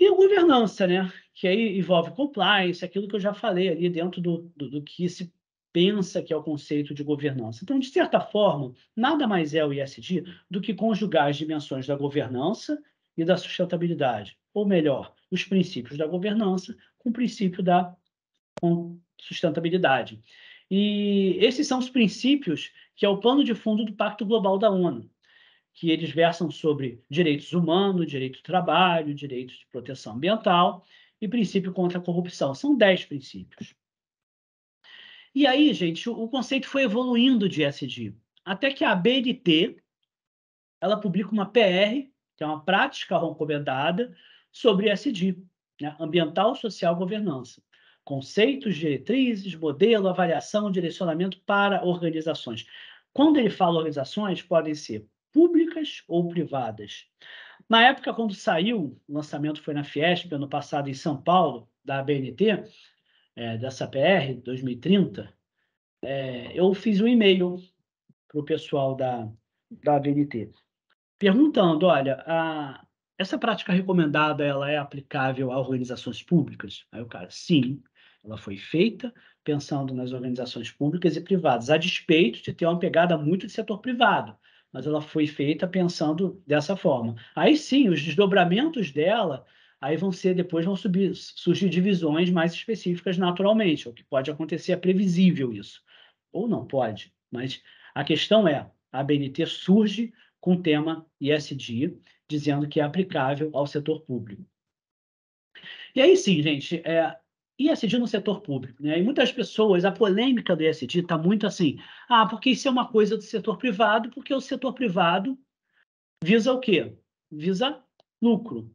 e governança, né? que aí envolve compliance, aquilo que eu já falei ali dentro do, do, do que se pensa que é o conceito de governança. Então, de certa forma, nada mais é o ISD do que conjugar as dimensões da governança e da sustentabilidade, ou melhor, os princípios da governança com o princípio da sustentabilidade. E esses são os princípios que é o plano de fundo do Pacto Global da ONU que eles versam sobre direitos humanos, direito do trabalho, direitos de proteção ambiental e princípio contra a corrupção. São dez princípios. E aí, gente, o conceito foi evoluindo de SD até que a BNT ela publica uma PR, que é uma prática recomendada, sobre SD, né? ambiental, social, governança. Conceitos, diretrizes, modelo, avaliação, direcionamento para organizações. Quando ele fala organizações, podem ser públicas ou privadas. Na época, quando saiu, o lançamento foi na Fiesp, ano passado, em São Paulo, da ABNT, é, dessa PR 2030, é, eu fiz um e-mail para o pessoal da, da ABNT, perguntando, olha, a, essa prática recomendada ela é aplicável a organizações públicas? Aí o cara, sim, ela foi feita pensando nas organizações públicas e privadas, a despeito de ter uma pegada muito de setor privado mas ela foi feita pensando dessa forma. Aí sim, os desdobramentos dela, aí vão ser depois vão subir, surgir divisões mais específicas naturalmente, o que pode acontecer é previsível isso, ou não pode. Mas a questão é, a BNT surge com o tema ISD, dizendo que é aplicável ao setor público. E aí sim, gente, é, ISD no setor público, né? E muitas pessoas, a polêmica do ISD está muito assim, ah, porque isso é uma coisa do setor privado, porque o setor privado visa o quê? Visa lucro.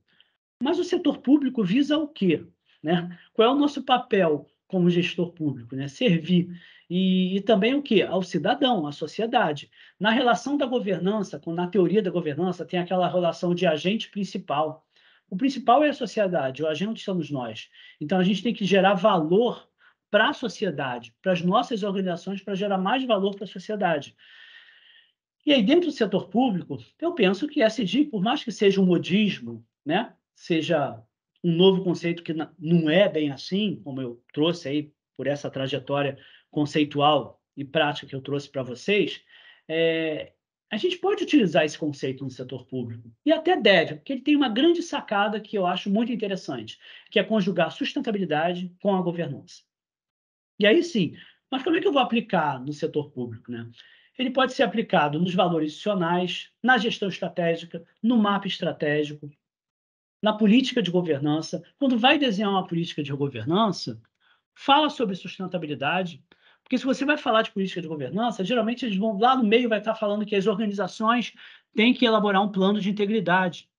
Mas o setor público visa o quê? Né? Qual é o nosso papel como gestor público? Né? Servir. E, e também o quê? Ao cidadão, à sociedade. Na relação da governança, na teoria da governança, tem aquela relação de agente principal, o principal é a sociedade, o agente somos nós. Então a gente tem que gerar valor para a sociedade, para as nossas organizações, para gerar mais valor para a sociedade. E aí, dentro do setor público, eu penso que SG, por mais que seja um modismo, né, seja um novo conceito que não é bem assim, como eu trouxe aí por essa trajetória conceitual e prática que eu trouxe para vocês, é, a gente pode utilizar esse conceito no setor público, e até deve, porque ele tem uma grande sacada que eu acho muito interessante, que é conjugar sustentabilidade com a governança. E aí sim, mas como é que eu vou aplicar no setor público? Né? Ele pode ser aplicado nos valores institucionais, na gestão estratégica, no mapa estratégico, na política de governança. Quando vai desenhar uma política de governança, fala sobre sustentabilidade, porque se você vai falar de política de governança, geralmente eles vão lá no meio vai estar falando que as organizações têm que elaborar um plano de integridade.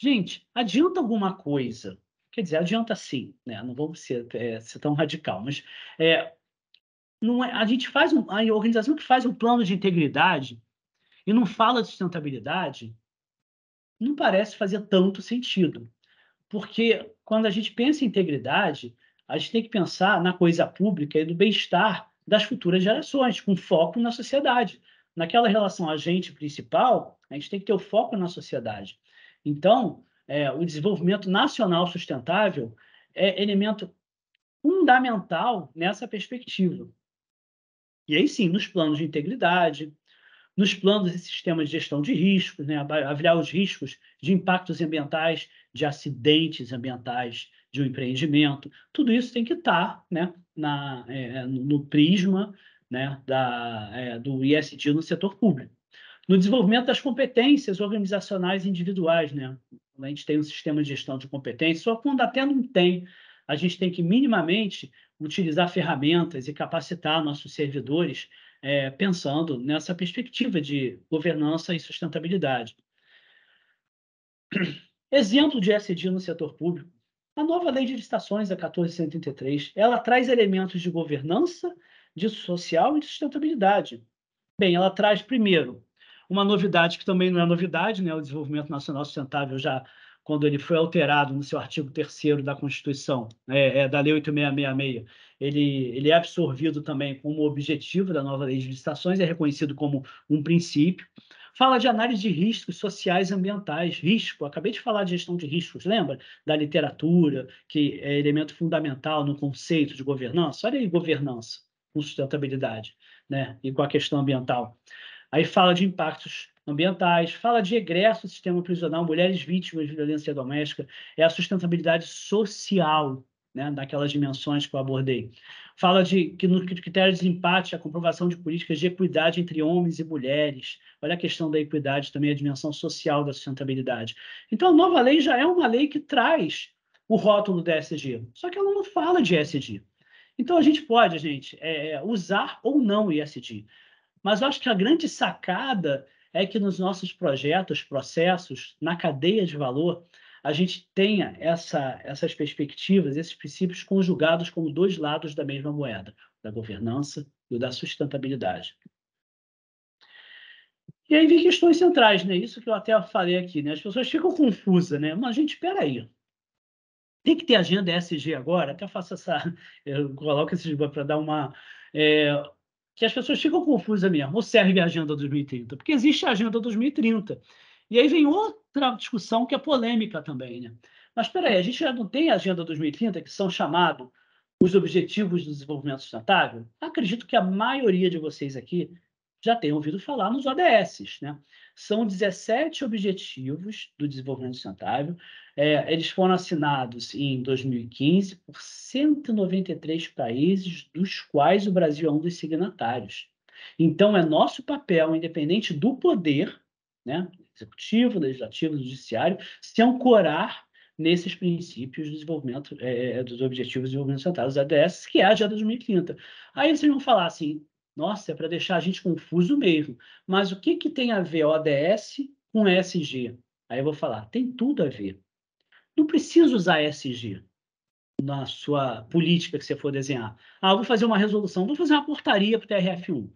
Gente, adianta alguma coisa? Quer dizer, adianta sim, né? Não vamos ser, é, ser tão radical, mas é, não é, a gente faz um, a organização que faz um plano de integridade e não fala de sustentabilidade, não parece fazer tanto sentido, porque quando a gente pensa em integridade, a gente tem que pensar na coisa pública e do bem-estar das futuras gerações, com foco na sociedade. Naquela relação agente principal, a gente tem que ter o foco na sociedade. Então, é, o desenvolvimento nacional sustentável é elemento fundamental nessa perspectiva. E aí sim, nos planos de integridade, nos planos e sistemas de gestão de riscos, né? avaliar os riscos de impactos ambientais, de acidentes ambientais, de um empreendimento, tudo isso tem que estar tá, né, na, é, no prisma né, da, é, do ISD no setor público. No desenvolvimento das competências organizacionais individuais, né? a gente tem um sistema de gestão de competências, só quando até não tem, a gente tem que minimamente utilizar ferramentas e capacitar nossos servidores é, pensando nessa perspectiva de governança e sustentabilidade. Exemplo de SD no setor público a nova lei de licitações, a 1483, ela traz elementos de governança, de social e de sustentabilidade. Bem, ela traz, primeiro, uma novidade que também não é novidade, né? o desenvolvimento nacional sustentável já quando ele foi alterado no seu artigo 3 da Constituição, é, é, da Lei 8666, ele, ele é absorvido também como objetivo da nova lei de licitações, é reconhecido como um princípio. Fala de análise de riscos sociais e ambientais, risco. Acabei de falar de gestão de riscos, lembra? Da literatura, que é elemento fundamental no conceito de governança. Olha aí governança com sustentabilidade, né? E com a questão ambiental. Aí fala de impactos ambientais, fala de egresso do sistema prisional, mulheres vítimas de violência doméstica, é a sustentabilidade social, né, daquelas dimensões que eu abordei. Fala de que no critério de empate a comprovação de políticas de equidade entre homens e mulheres. Olha a questão da equidade também, a dimensão social da sustentabilidade. Então, a nova lei já é uma lei que traz o rótulo da SG, só que ela não fala de SG. Então, a gente pode, gente, é, é usar ou não o ISD. Mas eu acho que a grande sacada é que nos nossos projetos, processos, na cadeia de valor, a gente tenha essa, essas perspectivas, esses princípios conjugados como dois lados da mesma moeda, da governança e o da sustentabilidade. E aí vem questões centrais, né? Isso que eu até falei aqui, né? As pessoas ficam confusas, né? Mas, gente, espera aí. Tem que ter agenda ESG agora? Até faço essa... Eu coloco esses para dar uma... É, que as pessoas ficam confusas mesmo. Ou serve a Agenda 2030? Porque existe a Agenda 2030. E aí vem outra discussão que é polêmica também, né? Mas espera aí, a gente já não tem a Agenda 2030, que são chamados os Objetivos do Desenvolvimento Sustentável? Acredito que a maioria de vocês aqui já tem ouvido falar nos ODS, né? São 17 objetivos do desenvolvimento sustentável. É, eles foram assinados em 2015 por 193 países, dos quais o Brasil é um dos signatários. Então, é nosso papel, independente do poder, né? executivo, legislativo, judiciário, se ancorar nesses princípios do desenvolvimento, é, é, é dos objetivos de desenvolvimento sustentável os ADS, que é a Agenda 2030. Aí vocês vão falar assim, nossa, é para deixar a gente confuso mesmo, mas o que, que tem a ver ODS com ESG? Aí eu vou falar, tem tudo a ver. Não precisa usar ESG na sua política que você for desenhar. Ah, vou fazer uma resolução, vou fazer uma portaria para o TRF1.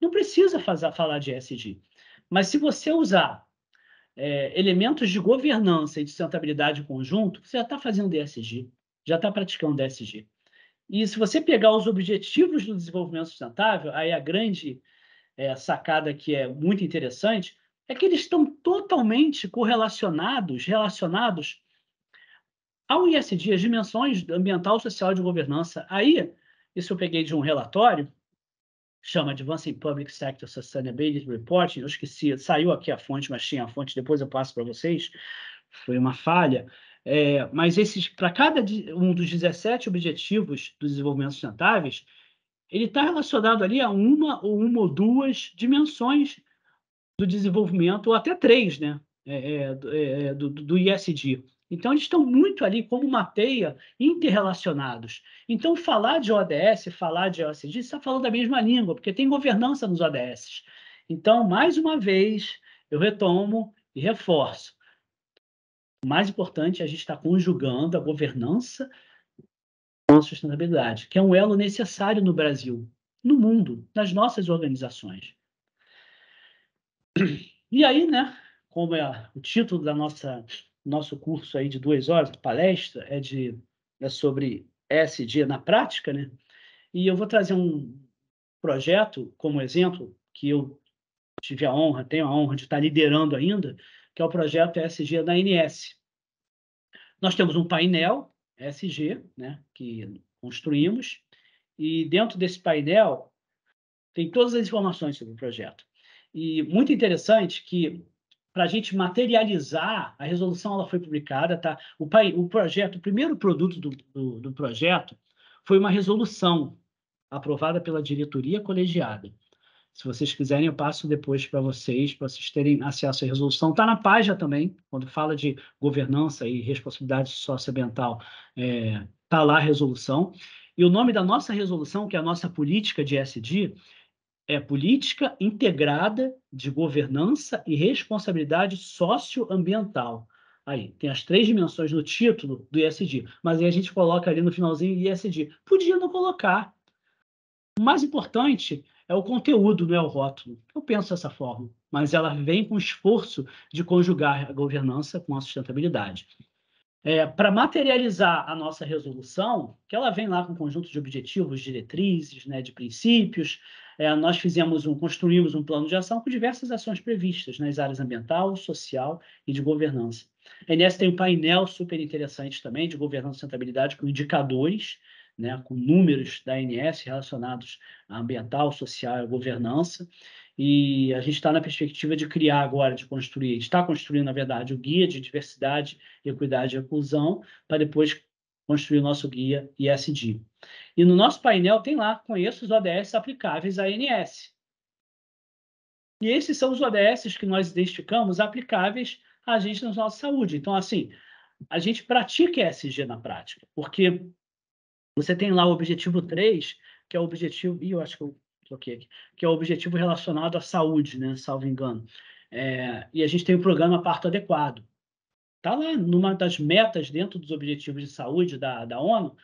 Não precisa fazer, falar de ESG. Mas se você usar é, elementos de governança e de sustentabilidade conjunto, você já está fazendo DSG, já está praticando DSG. E se você pegar os objetivos do desenvolvimento sustentável, aí a grande é, sacada que é muito interessante é que eles estão totalmente correlacionados, relacionados ao ISD, as dimensões ambiental, social e de governança. Aí, isso eu peguei de um relatório chama Advancing Public Sector Sustainability Reporting. Eu esqueci, saiu aqui a fonte, mas tinha a fonte, depois eu passo para vocês. Foi uma falha. É, mas esses, para cada um dos 17 objetivos do desenvolvimento sustentáveis, ele está relacionado ali a uma ou uma ou duas dimensões do desenvolvimento, ou até três, né? É, é, do, é, é, do ISD. Então, eles estão muito ali como uma teia interrelacionados. Então, falar de ODS, falar de OSD, está falando a mesma língua, porque tem governança nos ODS. Então, mais uma vez, eu retomo e reforço. O mais importante é a gente estar conjugando a governança com a sustentabilidade, que é um elo necessário no Brasil, no mundo, nas nossas organizações. E aí, né, como é o título da nossa nosso curso aí de duas horas, palestra, é, de, é sobre Sg na prática, né? E eu vou trazer um projeto como exemplo que eu tive a honra, tenho a honra de estar liderando ainda, que é o projeto Sg da ANS. Nós temos um painel Sg né, que construímos, e dentro desse painel tem todas as informações sobre o projeto. E muito interessante que para a gente materializar, a resolução ela foi publicada, tá? O, o projeto, o primeiro produto do, do, do projeto foi uma resolução aprovada pela diretoria colegiada. Se vocês quiserem, eu passo depois para vocês, para vocês terem acesso à resolução. Está na página também, quando fala de governança e responsabilidade socioambiental, está é, tá lá a resolução. E o nome da nossa resolução, que é a nossa política de SD, é política integrada de governança e responsabilidade socioambiental. Aí, tem as três dimensões no título do ISD, mas aí a gente coloca ali no finalzinho ISD. Podia não colocar. O mais importante é o conteúdo, não é o rótulo. Eu penso dessa forma, mas ela vem com esforço de conjugar a governança com a sustentabilidade. É, Para materializar a nossa resolução, que ela vem lá com um conjunto de objetivos, diretrizes, né, de princípios, é, nós fizemos um, construímos um plano de ação com diversas ações previstas nas áreas ambiental, social e de governança. A INES tem um painel super interessante também de governança e sustentabilidade com indicadores, né, com números da ANS relacionados à ambiental, social e governança. E a gente está na perspectiva de criar agora, de construir, está construindo, na verdade, o guia de diversidade, equidade e inclusão, para depois construir nosso guia ISD. E no nosso painel tem lá, conheça os ODS aplicáveis à ANS. E esses são os ODS que nós identificamos aplicáveis a gente na nossa saúde. Então, assim, a gente pratica ESG na prática, porque você tem lá o objetivo 3, que é o objetivo... e eu acho que eu toquei aqui. Que é o objetivo relacionado à saúde, né? Salvo engano. É, e a gente tem o programa Parto Adequado. Está lá, numa das metas dentro dos objetivos de saúde da, da ONU,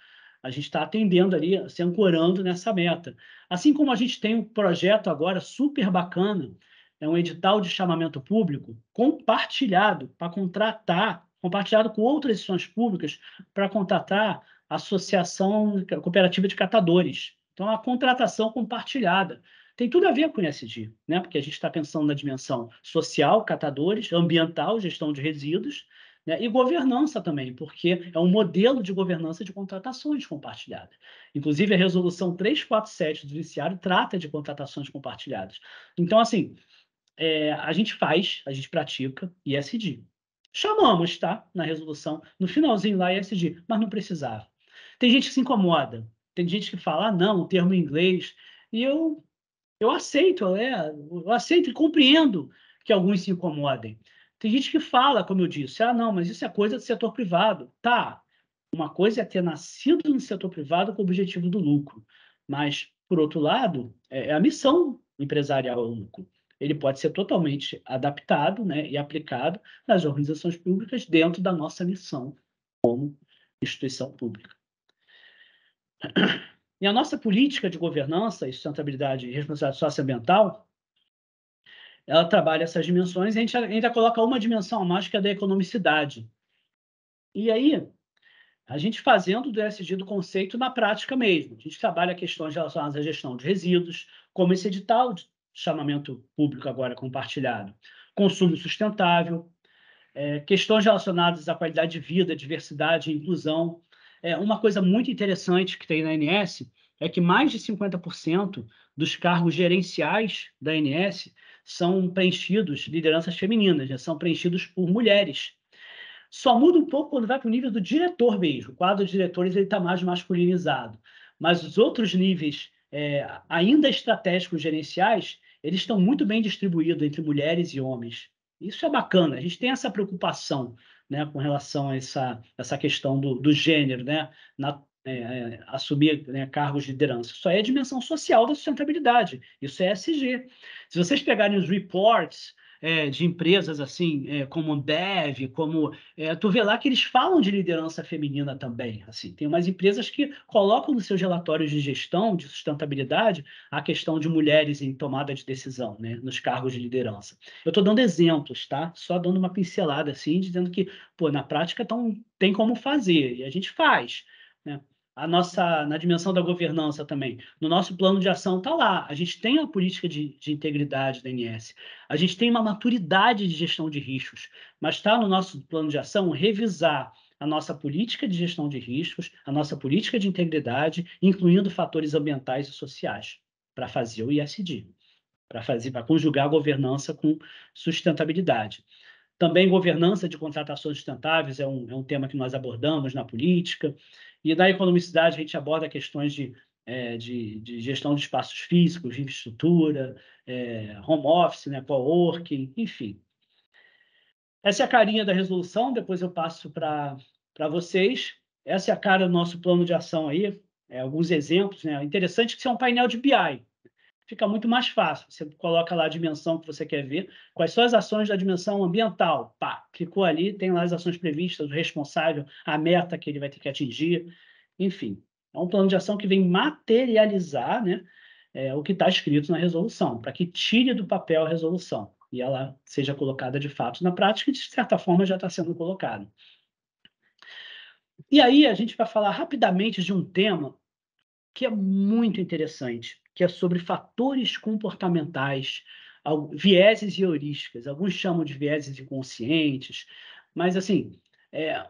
a gente está atendendo ali, se ancorando nessa meta. Assim como a gente tem um projeto agora super bacana, é um edital de chamamento público compartilhado para contratar, compartilhado com outras instituições públicas para contratar a Associação Cooperativa de Catadores. Então, é a contratação compartilhada tem tudo a ver com o SD né? porque a gente está pensando na dimensão social, catadores, ambiental, gestão de resíduos, né? E governança também, porque é um modelo de governança de contratações compartilhadas. Inclusive, a resolução 347 do Judiciário trata de contratações compartilhadas. Então, assim, é, a gente faz, a gente pratica ISD. Chamamos, tá? Na resolução, no finalzinho lá, ISD, mas não precisava. Tem gente que se incomoda, tem gente que fala, ah, não, o termo em inglês, e eu, eu aceito, é, eu aceito e compreendo que alguns se incomodem. Tem gente que fala, como eu disse, ah, não, mas isso é coisa do setor privado. Tá, uma coisa é ter nascido no setor privado com o objetivo do lucro, mas, por outro lado, é, é a missão empresarial é o lucro. Ele pode ser totalmente adaptado né, e aplicado nas organizações públicas dentro da nossa missão como instituição pública. E a nossa política de governança e sustentabilidade e responsabilidade socioambiental ela trabalha essas dimensões e a gente ainda coloca uma dimensão a mais, que é da economicidade. E aí, a gente fazendo do ESG do conceito na prática mesmo. A gente trabalha questões relacionadas à gestão de resíduos, como esse edital de chamamento público agora compartilhado, consumo sustentável, é, questões relacionadas à qualidade de vida, diversidade e inclusão. É, uma coisa muito interessante que tem na ANS é que mais de 50% dos cargos gerenciais da ANS são preenchidos, lideranças femininas, né? são preenchidos por mulheres. Só muda um pouco quando vai para o nível do diretor mesmo. O quadro de diretores está mais masculinizado. Mas os outros níveis, é, ainda estratégicos gerenciais, eles estão muito bem distribuídos entre mulheres e homens. Isso é bacana. A gente tem essa preocupação né, com relação a essa, essa questão do, do gênero né, na né, é, assumir né, cargos de liderança. Isso aí é a dimensão social da sustentabilidade. Isso é SG. Se vocês pegarem os reports é, de empresas assim, é, como Dev, como é, tu vê lá que eles falam de liderança feminina também. Assim, tem umas empresas que colocam nos seus relatórios de gestão de sustentabilidade a questão de mulheres em tomada de decisão, né, nos cargos de liderança. Eu estou dando exemplos, tá? Só dando uma pincelada assim, dizendo que, pô, na prática tão, tem como fazer e a gente faz, né? a nossa, na dimensão da governança também. No nosso plano de ação está lá. A gente tem a política de, de, integridade da INS a gente tem uma maturidade de gestão de riscos, mas está no nosso plano de ação revisar a nossa política de gestão de riscos, a nossa política de integridade, incluindo fatores ambientais e sociais, para fazer o ISD, para fazer, para conjugar a governança com sustentabilidade. Também governança de contratações sustentáveis é um, é um tema que nós abordamos na política. E na economicidade a gente aborda questões de, é, de, de, gestão de espaços físicos, de infraestrutura, é, home office, né, co-working, enfim. Essa é a carinha da resolução, depois eu passo para vocês. Essa é a cara do nosso plano de ação aí, é, alguns exemplos. Né? Interessante que isso é um painel de BI, fica muito mais fácil. Você coloca lá a dimensão que você quer ver, quais são as ações da dimensão ambiental. Pá, clicou ali, tem lá as ações previstas, o responsável, a meta que ele vai ter que atingir, enfim. É um plano de ação que vem materializar né, é, o que está escrito na resolução, para que tire do papel a resolução e ela seja colocada de fato na prática, e de certa forma já está sendo colocada. E aí a gente vai falar rapidamente de um tema que é muito interessante, que é sobre fatores comportamentais, vieses e heurísticas. Alguns chamam de vieses inconscientes, mas assim, é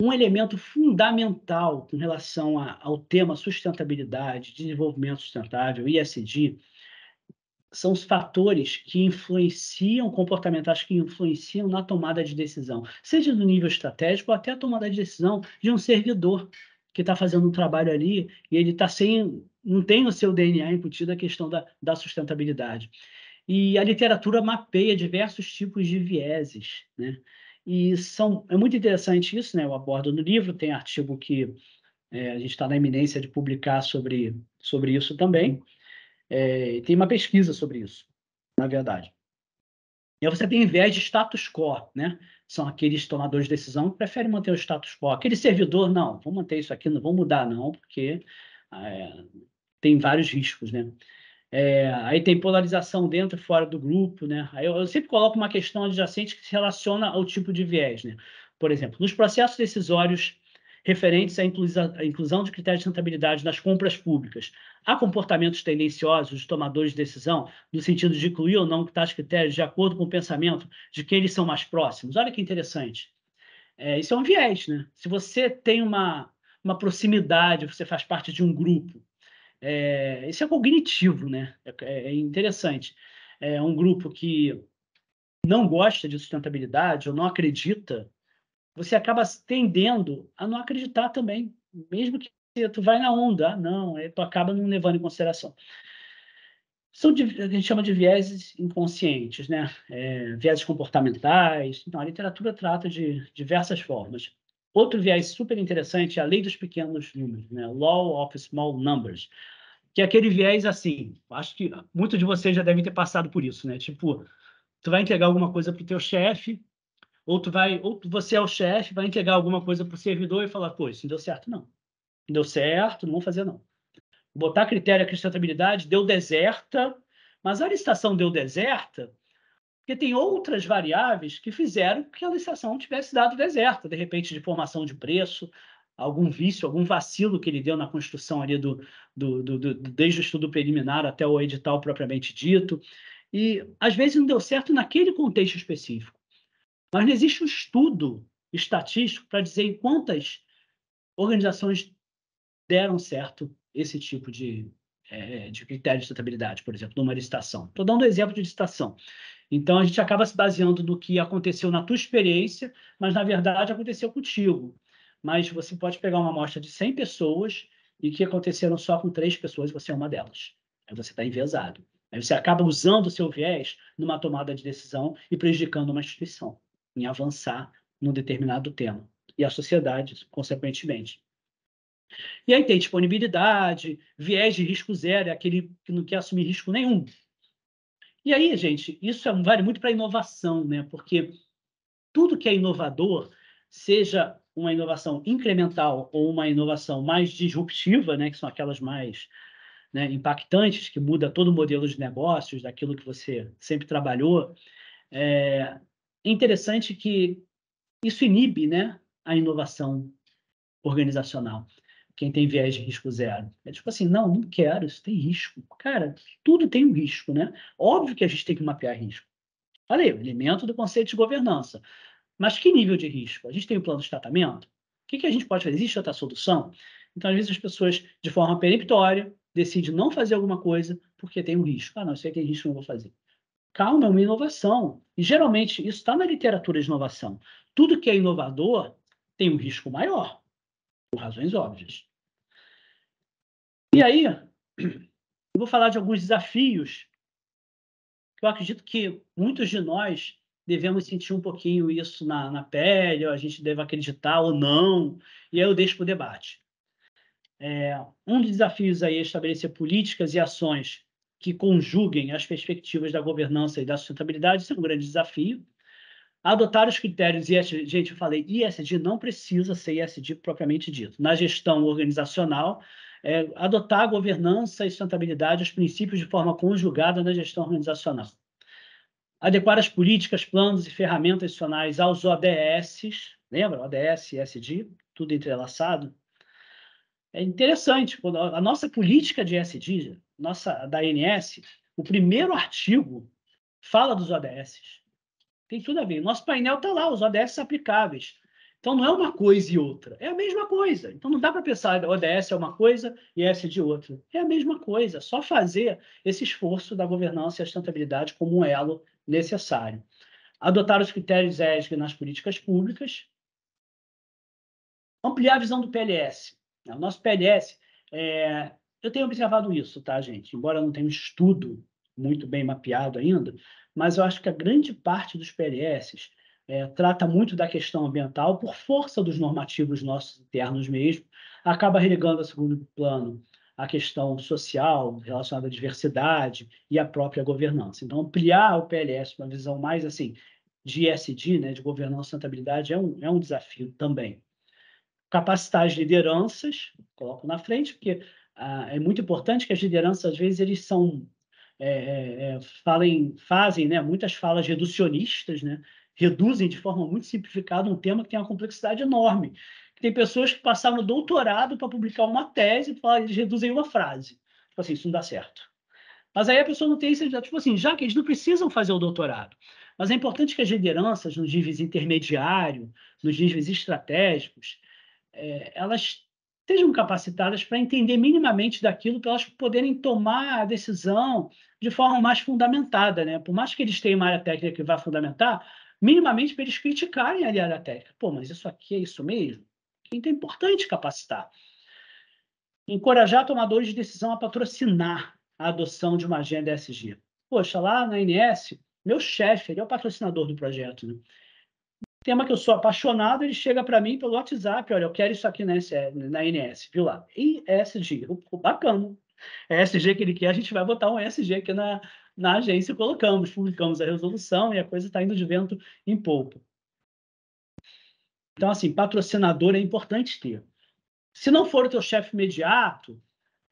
um elemento fundamental com relação a, ao tema sustentabilidade, desenvolvimento sustentável, ISD, são os fatores que influenciam, comportamentais que influenciam na tomada de decisão, seja no nível estratégico até a tomada de decisão de um servidor que está fazendo um trabalho ali e ele está sem, não tem no seu DNA incutido a questão da, da sustentabilidade. E a literatura mapeia diversos tipos de vieses, né? E são, é muito interessante isso, né? Eu abordo no livro, tem artigo que é, a gente está na iminência de publicar sobre, sobre isso também. É, tem uma pesquisa sobre isso, na verdade. E aí você tem viés de status quo, né? são aqueles tomadores de decisão que preferem manter o status quo. Aquele servidor, não, vou manter isso aqui, não vou mudar, não, porque é, tem vários riscos, né? É, aí tem polarização dentro e fora do grupo, né? Aí eu, eu, sempre coloco uma questão adjacente que se relaciona ao tipo de viés, né? Por exemplo, nos processos decisórios referentes à inclusão de critérios de rentabilidade nas compras públicas. Há comportamentos tendenciosos dos tomadores de decisão, no sentido de incluir ou não tais critérios de acordo com o pensamento de que eles são mais próximos. Olha que interessante. É, isso é um viés, né? Se você tem uma, uma proximidade, você faz parte de um grupo, é, isso é cognitivo, né? É, é, é interessante. É um grupo que não gosta de sustentabilidade ou não acredita você acaba tendendo a não acreditar também, mesmo que tu vai na onda, ah, não, é, tu acaba não levando em consideração. São, a gente chama de vieses inconscientes, né? É, vieses comportamentais. Então, a literatura trata de diversas formas. Outro viés super interessante é a lei dos pequenos números, né? Law of Small Numbers, que é aquele viés assim, acho que muitos de vocês já devem ter passado por isso, né? Tipo, tu vai entregar alguma coisa para o teu chefe, ou tu vai, ou você é o chefe, vai entregar alguma coisa para o servidor e falar, pô, isso não deu certo, não. Não deu certo, não vou fazer, não. Botar critério de sustentabilidade, deu deserta, mas a licitação deu deserta porque tem outras variáveis que fizeram que a licitação tivesse dado deserta, de repente de formação de preço, algum vício, algum vacilo que ele deu na construção ali do, do, do, do, desde o estudo preliminar até o edital propriamente dito. E às vezes não deu certo naquele contexto específico. Mas não existe um estudo estatístico para dizer em quantas organizações deram certo esse tipo de, é, de critério de sustentabilidade, por exemplo, numa licitação. Estou dando um exemplo de licitação. Então, a gente acaba se baseando no que aconteceu na tua experiência, mas, na verdade, aconteceu contigo. Mas você pode pegar uma amostra de 100 pessoas e que aconteceram só com três pessoas, você é uma delas. Aí você está enviesado. Aí você acaba usando o seu viés numa tomada de decisão e prejudicando uma instituição em avançar num determinado tema e a sociedade, consequentemente. E aí tem disponibilidade, viés de risco zero, é aquele que não quer assumir risco nenhum. E aí, gente, isso é vale muito para inovação, né? Porque tudo que é inovador, seja uma inovação incremental ou uma inovação mais disruptiva, né, que são aquelas mais né, impactantes, que muda todo o modelo de negócios, daquilo que você sempre trabalhou, é, interessante que isso inibe né, a inovação organizacional. Quem tem viés de risco zero. É tipo assim, não, não quero, isso tem risco. Cara, tudo tem um risco, né? Óbvio que a gente tem que mapear risco. Falei, o elemento do conceito de governança. Mas que nível de risco? A gente tem o um plano de tratamento? O que, que a gente pode fazer? Existe outra solução? Então, às vezes, as pessoas, de forma peremptória, decidem não fazer alguma coisa porque tem um risco. Ah, não, isso aí tem risco, não vou fazer. Calma, é uma inovação. E geralmente isso está na literatura de inovação. Tudo que é inovador tem um risco maior, por razões óbvias. E aí, eu vou falar de alguns desafios que eu acredito que muitos de nós devemos sentir um pouquinho isso na, na pele, a gente deve acreditar ou não, e aí eu deixo para o debate. É, um dos desafios aí é estabelecer políticas e ações que conjuguem as perspectivas da governança e da sustentabilidade, isso é um grande desafio. Adotar os critérios ESG, gente, eu falei, ISD não precisa ser ISD propriamente dito. Na gestão organizacional, é, adotar a governança e sustentabilidade, os princípios de forma conjugada na gestão organizacional. Adequar as políticas, planos e ferramentas adicionais aos ODS, lembra? ODS, ESG, tudo entrelaçado. É interessante, a nossa política de ESG nossa da ANS, o primeiro artigo fala dos ODS. Tem tudo a ver. Nosso painel está lá, os ODS aplicáveis. Então não é uma coisa e outra, é a mesma coisa. Então não dá para pensar ODS é uma coisa e S de outra. É a mesma coisa, só fazer esse esforço da governança e a sustentabilidade como um elo necessário. Adotar os critérios ESG nas políticas públicas. Ampliar a visão do PLS. O nosso PLS é, eu tenho observado isso, tá, gente? Embora eu não tenha um estudo muito bem mapeado ainda, mas eu acho que a grande parte dos PLS é, trata muito da questão ambiental por força dos normativos nossos internos mesmo, acaba relegando a segundo plano a questão social relacionada à diversidade e à própria governança. Então, ampliar o PLS uma visão mais assim de ESG, né, de governança e sustentabilidade, é um, é um desafio também. Capacitar as lideranças, coloco na frente, porque ah, é muito importante que as lideranças, às vezes, eles são, é, é, é, falem, fazem né, muitas falas reducionistas, né, reduzem de forma muito simplificada um tema que tem uma complexidade enorme. Tem pessoas que passaram doutorado para publicar uma tese e eles reduzem uma frase. Tipo assim, isso não dá certo. Mas aí a pessoa não tem esse... Tipo assim, já que eles não precisam fazer o doutorado, mas é importante que as lideranças, nos níveis intermediário, nos níveis estratégicos, é, elas estejam capacitadas para entender minimamente daquilo, para elas poderem tomar a decisão de forma mais fundamentada, né? Por mais que eles tenham uma área técnica que vá fundamentar, minimamente para eles criticarem ali a área técnica. Pô, mas isso aqui é isso mesmo? Então é importante capacitar. Encorajar tomadores de decisão a patrocinar a adoção de uma agenda ESG. Poxa, lá na ANS, meu chefe, ele é o patrocinador do projeto, né? tema que eu sou apaixonado, ele chega para mim pelo WhatsApp, olha, eu quero isso aqui na, NS, na NS, viu lá? ISG, bacana. É SG que ele quer, a gente vai botar um SG aqui na, na agência, colocamos, publicamos a resolução e a coisa está indo de vento em pouco. Então, assim, patrocinador é importante ter. Se não for o teu chefe imediato,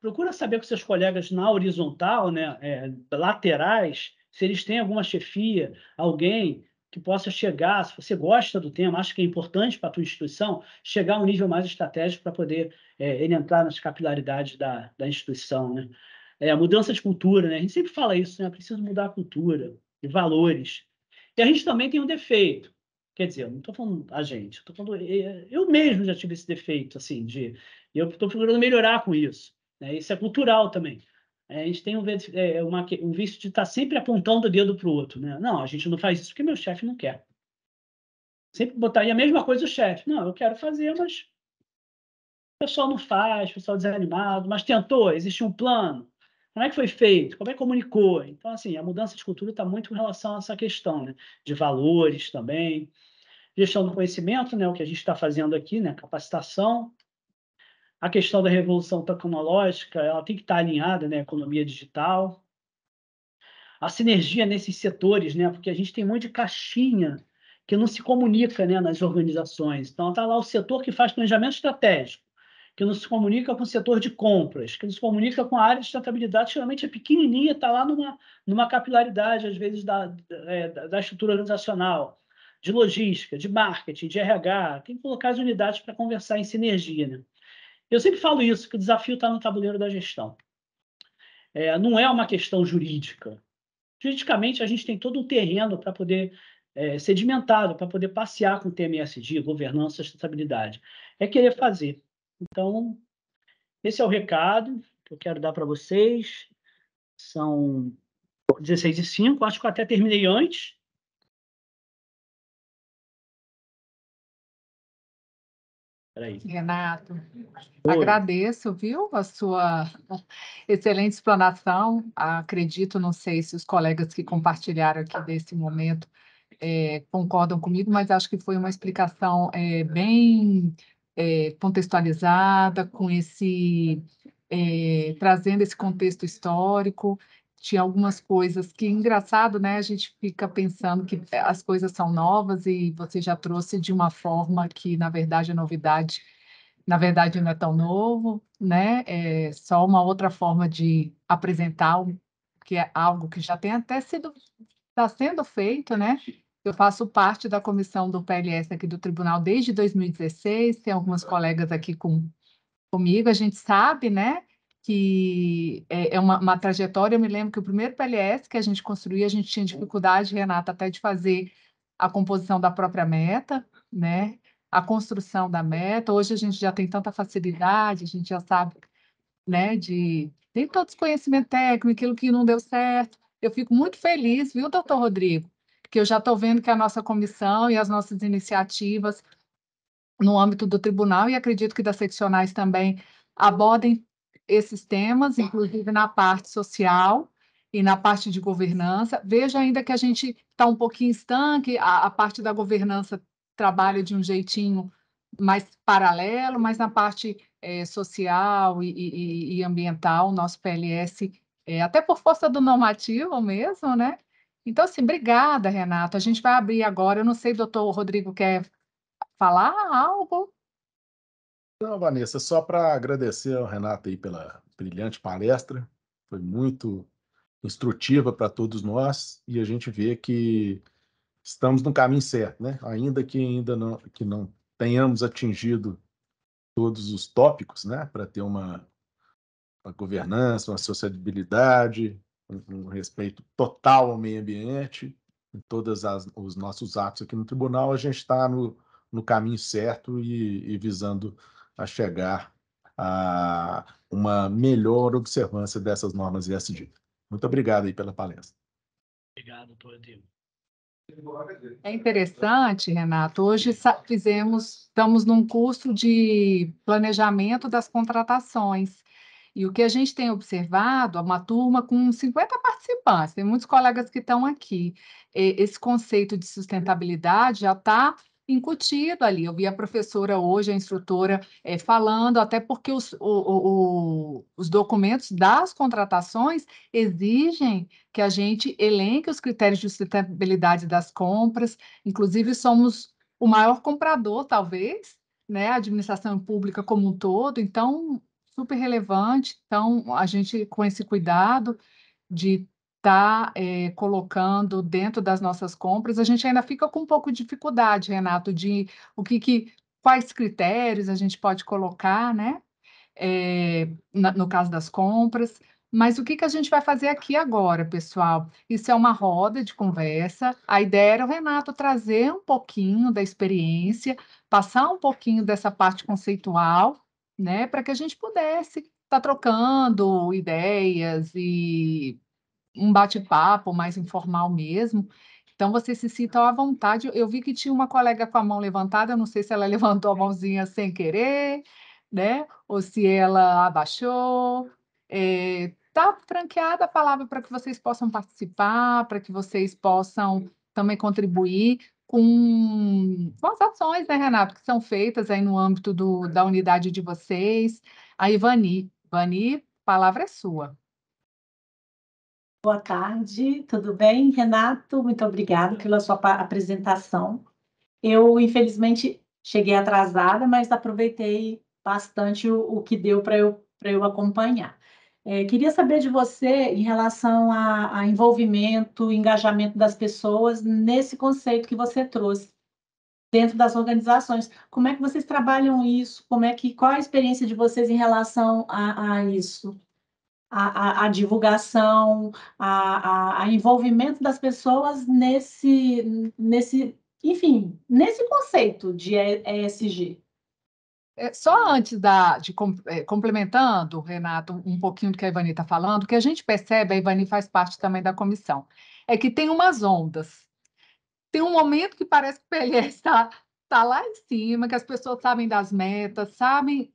procura saber com seus colegas na horizontal, né, é, laterais, se eles têm alguma chefia, alguém que possa chegar, se você gosta do tema, acha que é importante para a tua instituição, chegar a um nível mais estratégico para poder é, ele entrar nas capilaridades da, da instituição, né? É, a mudança de cultura, né? A gente sempre fala isso, né? Preciso mudar a cultura e valores. E a gente também tem um defeito. Quer dizer, não estou falando a gente, tô falando é, eu mesmo já tive esse defeito, assim, de eu estou procurando melhorar com isso. Né? Isso é cultural também. É, a gente tem um, é, uma, um vício de estar tá sempre apontando o dedo para o outro. Né? Não, a gente não faz isso porque meu chefe não quer. Sempre botaria a mesma coisa o chefe. Não, eu quero fazer, mas o pessoal não faz, o pessoal desanimado, mas tentou, existe um plano. Como é que foi feito? Como é que comunicou? Então, assim, a mudança de cultura está muito em relação a essa questão né? de valores também. Gestão do conhecimento, né? o que a gente está fazendo aqui, né? capacitação, a questão da revolução tecnológica ela tem que estar alinhada né, economia digital. A sinergia nesses setores, né, porque a gente tem um monte de caixinha que não se comunica né, nas organizações. Então, está lá o setor que faz planejamento estratégico, que não se comunica com o setor de compras, que não se comunica com a área de sustentabilidade, geralmente é pequenininha, está lá numa, numa capilaridade, às vezes, é, da, da estrutura organizacional, de logística, de marketing, de RH. Tem que colocar as unidades para conversar em sinergia. Né? Eu sempre falo isso, que o desafio está no tabuleiro da gestão. É, não é uma questão jurídica. Juridicamente, a gente tem todo um terreno para poder é, sedimentado, para poder passear com o TMSD, governança, sustentabilidade. É querer fazer. Então, esse é o recado que eu quero dar para vocês. São 16 e 5, acho que eu até terminei antes. Peraí. Renato, Oi. agradeço, viu, a sua excelente explanação. Acredito, não sei se os colegas que compartilharam aqui desse momento é, concordam comigo, mas acho que foi uma explicação é, bem é, contextualizada, com esse é, trazendo esse contexto histórico tinha algumas coisas que engraçado, né? A gente fica pensando que as coisas são novas e você já trouxe de uma forma que na verdade a novidade, na verdade não é tão novo, né? É só uma outra forma de apresentar que é algo que já tem até sido está sendo feito, né? Eu faço parte da comissão do PLS aqui do tribunal desde 2016, tem algumas colegas aqui com comigo, a gente sabe, né? que é, é, uma, uma, trajetória. Eu me lembro que o primeiro PLS que a gente construía, a gente tinha dificuldade, Renata, até de fazer a composição da própria meta, né? A construção da meta. Hoje a gente já tem tanta facilidade, a gente já sabe, né? De tem todo esse conhecimento técnico, aquilo que não deu certo. Eu fico muito feliz, viu, doutor Rodrigo? Que eu já estou vendo que a nossa comissão e as nossas iniciativas no âmbito do tribunal e acredito que das seccionais também abordem esses temas, tá. inclusive na parte social e na parte de governança. Vejo ainda que a gente está um pouquinho estanque, a, a, parte da governança trabalha de um jeitinho mais paralelo, mas na parte é, social e, e, e, ambiental, o nosso PLS, é, até por força do normativo mesmo, né? Então, assim, obrigada, Renato. A gente vai abrir agora. Eu não sei, doutor Rodrigo, quer falar algo? Não, Vanessa, só para agradecer ao Renato aí pela brilhante palestra, foi muito instrutiva para todos nós e a gente vê que estamos no caminho certo, né? Ainda que ainda não que não tenhamos atingido todos os tópicos, né, para ter uma, uma governança, uma sociabilidade, um, um respeito total ao meio ambiente, em todos os nossos atos aqui no tribunal, a gente está no, no caminho certo e, e visando a chegar a uma melhor observância dessas normas ESG. Muito obrigado aí pela palestra. Obrigado, Rodrigo. É interessante, Renato. Hoje fizemos, estamos num curso de planejamento das contratações. E o que a gente tem observado, é uma turma com 50 participantes, tem muitos colegas que estão aqui. Esse conceito de sustentabilidade já está incutido ali. Eu vi a professora hoje, a instrutora, é, falando, até porque os, o, o, o, os documentos das contratações exigem que a gente elenque os critérios de sustentabilidade das compras, inclusive somos o maior comprador, talvez, né, a administração pública como um todo, então, super relevante, então, a gente com esse cuidado de está é, eh, colocando dentro das nossas compras, a gente ainda fica com um pouco de dificuldade, Renato, de o que, que quais critérios a gente pode colocar, né? É, na, no caso das compras. Mas o que, que a gente vai fazer aqui agora, pessoal? Isso é uma roda de conversa. A ideia era o Renato trazer um pouquinho da experiência, passar um pouquinho dessa parte conceitual, né? Para que a gente pudesse estar tá trocando ideias e um bate-papo mais informal mesmo. Então, vocês se sintam à vontade. Eu vi que tinha uma colega com a mão levantada, não sei se ela levantou a mãozinha sem querer, né? Ou se ela abaixou. É, tá franqueada a palavra para que vocês possam participar, para que vocês possam também contribuir com, com as ações, né, Renato, que são feitas aí no âmbito do, da unidade de vocês. A Ivani, Ivani, palavra é sua. Boa tarde, tudo bem? Renato, muito obrigada pela sua apresentação. Eu, infelizmente, cheguei atrasada, mas aproveitei bastante o, o que deu para eu, eu acompanhar. É, queria saber de você em relação a, a envolvimento, engajamento das pessoas nesse conceito que você trouxe dentro das organizações. Como é que vocês trabalham isso? Como é que qual a experiência de vocês em relação a, a isso? a, a, a divulgação, a, a, envolvimento das pessoas nesse, nesse, enfim, nesse conceito de ESG. É, só antes da, de é, complementando, Renato, um pouquinho do que a Ivani está falando, o que a gente percebe, a Ivani faz parte também da comissão, é que tem umas ondas. Tem um momento que parece que o PLS está tá lá em cima, que as pessoas sabem das metas, sabem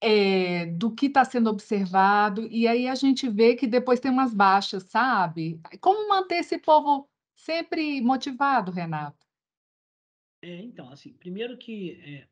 é, do que está sendo observado, e aí a gente vê que depois tem umas baixas, sabe? Como manter esse povo sempre motivado, Renato? É, então, assim, primeiro que é,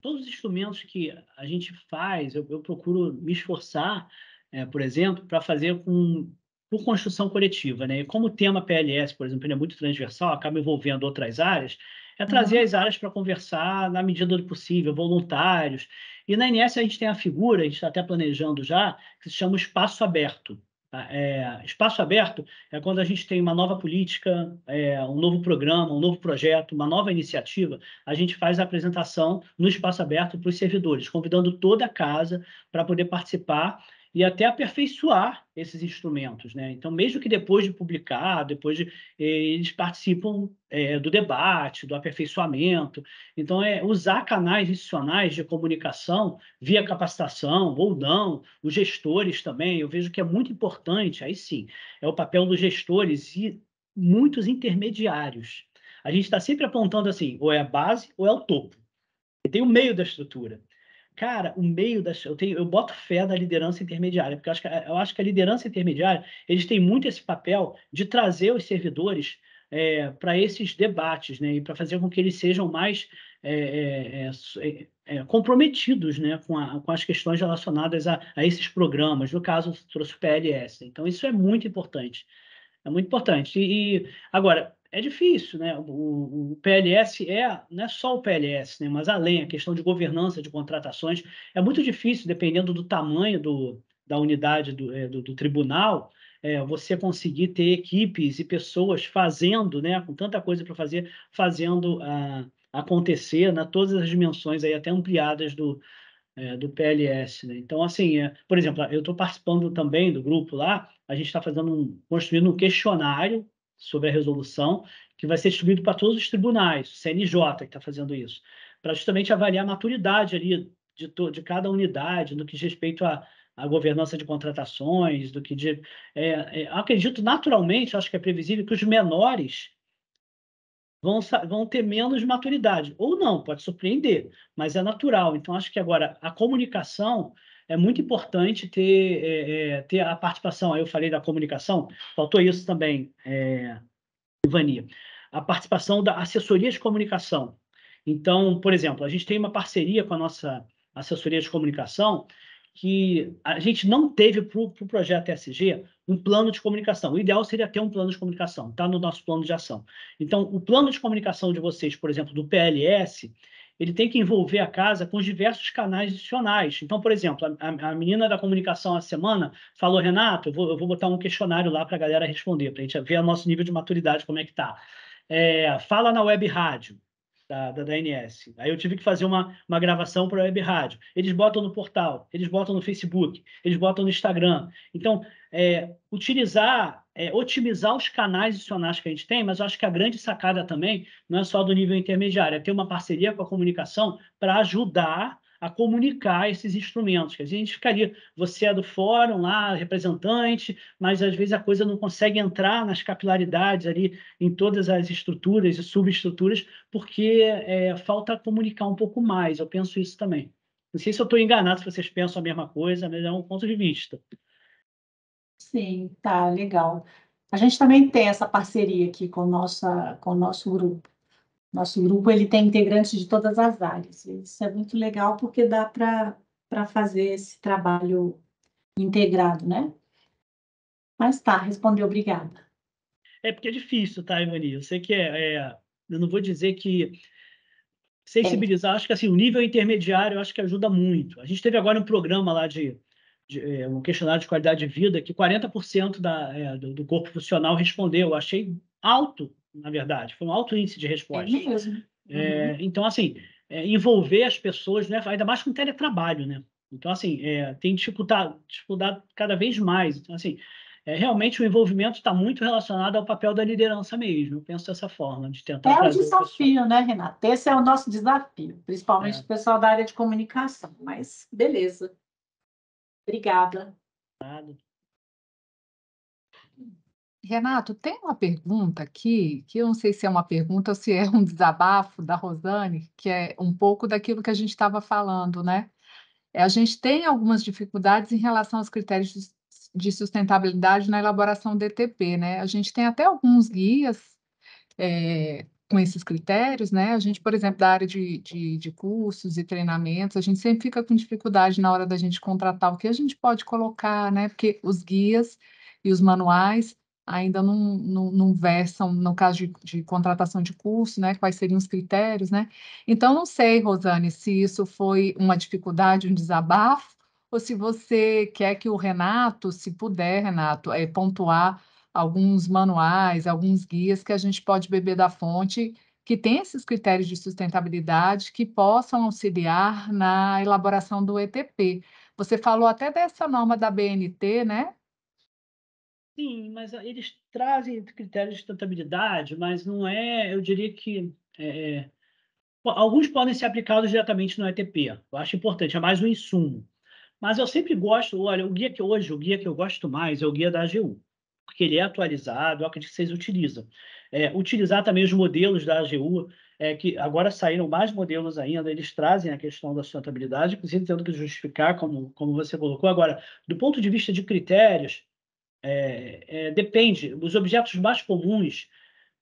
todos os instrumentos que a gente faz, eu, eu procuro me esforçar, é, por exemplo, para fazer com por construção coletiva, né? E como o tema PLS, por exemplo, é muito transversal, acaba envolvendo outras áreas, é trazer uhum. as áreas para conversar na medida do possível, voluntários, e na INSS a gente tem a figura, a gente está até planejando já, que se chama espaço aberto. Tá? É, espaço aberto é quando a gente tem uma nova política, é, um novo programa, um novo projeto, uma nova iniciativa, a gente faz a apresentação no espaço aberto para os servidores, convidando toda a casa para poder participar e até aperfeiçoar esses instrumentos. Né? Então, mesmo que depois de publicar, depois de, eh, eles participam eh, do debate, do aperfeiçoamento. Então, é usar canais institucionais de comunicação via capacitação ou não, os gestores também, eu vejo que é muito importante, aí sim, é o papel dos gestores e muitos intermediários. A gente está sempre apontando assim, ou é a base ou é o topo. E tem o meio da estrutura. Cara, o meio das. Eu, tenho, eu boto fé na liderança intermediária, porque eu acho, que, eu acho que a liderança intermediária eles têm muito esse papel de trazer os servidores é, eh, para esses debates, né? E para fazer com que eles sejam mais é, é, comprometidos né? com, a, com as questões relacionadas a, a esses programas. No caso, trouxe o PLS. Então, isso é muito importante. É muito importante. E, e agora, é difícil, né? O, o, PLS é, não é só o PLS, né? mas além, a questão de governança de contratações, é muito difícil, dependendo do tamanho do, da unidade do, é, do, do tribunal, é, você conseguir ter equipes e pessoas fazendo, né? Com tanta coisa para fazer, fazendo a. Ah, acontecer, né, todas as dimensões aí até ampliadas do, é, do PLS. Né? Então, assim, é, por exemplo, eu estou participando também do grupo lá, a gente está fazendo um, construindo um questionário sobre a resolução que vai ser distribuído para todos os tribunais, o CNJ que está fazendo isso, para justamente avaliar a maturidade ali de, de cada unidade no que diz respeito a a governança de contratações, do que de. É, é, acredito naturalmente, acho que é previsível que os menores vão, vão ter menos maturidade. Ou não, pode surpreender, mas é natural. Então, acho que agora a comunicação é muito importante ter, é, é ter a participação. Aí eu falei da comunicação, faltou isso também, é, Ivania. A participação da assessoria de comunicação. Então, por exemplo, a gente tem uma parceria com a nossa assessoria de comunicação que a gente não teve para o pro projeto SG um plano de comunicação. O ideal seria ter um plano de comunicação, está no nosso plano de ação. Então, o plano de comunicação de vocês, por exemplo, do PLS, ele tem que envolver a casa com os diversos canais adicionais. Então, por exemplo, a, a menina da comunicação a semana falou, Renato, eu vou, eu vou botar um questionário lá para a galera responder, para a gente ver o nosso nível de maturidade, como é que está. É, fala na web rádio da, da DNS. Aí eu tive que fazer uma, uma gravação para a web rádio. Eles botam no portal, eles botam no Facebook, eles botam no Instagram. Então, é, utilizar, é, otimizar os canais adicionais que a gente tem, mas eu acho que a grande sacada também não é só do nível intermediário, é ter uma parceria com a comunicação para ajudar a comunicar esses instrumentos. Quer dizer, a gente ficaria, você é do fórum lá, representante, mas às vezes a coisa não consegue entrar nas capilaridades ali, em todas as estruturas e subestruturas, porque é, falta comunicar um pouco mais. Eu penso isso também. Não sei se eu estou enganado, se vocês pensam a mesma coisa, mas é um ponto de vista. Sim, tá, legal. A gente também tem essa parceria aqui com, nossa, com o nosso grupo. Nosso grupo ele tem integrantes de todas as áreas. Isso é muito legal porque dá para fazer esse trabalho integrado, né? Mas tá, respondeu, obrigada. É porque é difícil, tá, Ivani? Eu sei que é, é eu não vou dizer que sensibilizar, é. acho que assim, o nível intermediário acho que ajuda muito. A gente teve agora um programa lá de, de é, um questionário de qualidade de vida que 40% da, é, do, do, corpo funcional respondeu. Eu achei alto na verdade. Foi um alto índice de resposta. É É, uhum. Então, assim, é, envolver as pessoas, né, ainda mais com teletrabalho, né? Então, assim, é, tem dificultado, dificuldade cada vez mais. Então, assim, é, realmente o envolvimento está muito relacionado ao papel da liderança mesmo. Eu penso dessa forma, de tentar... É o desafio, né, Renata? Esse é o nosso desafio, principalmente é. o pessoal da área de comunicação. Mas, beleza. Obrigada. Nada. Renato, tem uma pergunta aqui, que eu não sei se é uma pergunta ou se é um desabafo da Rosane, que é um pouco daquilo que a gente estava falando, né? É, a gente tem algumas dificuldades em relação aos critérios de sustentabilidade na elaboração do DTP, né? A gente tem até alguns guias é, com esses critérios, né? A gente, por exemplo, da área de, de, de cursos e treinamentos, a gente sempre fica com dificuldade na hora da gente contratar o que a gente pode colocar, né? Porque os guias e os manuais ainda não, não, não versam, no caso de, de, contratação de curso, né, quais seriam os critérios, né? Então, não sei, Rosane, se isso foi uma dificuldade, um desabafo, ou se você quer que o Renato, se puder, Renato, é, pontuar alguns manuais, alguns guias que a gente pode beber da fonte, que tem esses critérios de sustentabilidade que possam auxiliar na elaboração do ETP. Você falou até dessa norma da BNT, né? Sim, mas ah, eles trazem critérios de sustentabilidade, mas não é, eu diria que é, alguns podem ser aplicados diretamente no ETP. Eu acho importante, é mais um insumo. Mas eu sempre gosto, olha, o guia que hoje, o guia que eu gosto mais é o guia da AGU, porque ele é atualizado, é acredito que vocês utilizam. É, utilizar também os modelos da AGU, é, que agora saíram mais modelos ainda, eles trazem a questão da sustentabilidade, inclusive tendo que justificar, como, como você colocou. Agora, do ponto de vista de critérios, é, é, depende. Os objetos mais comuns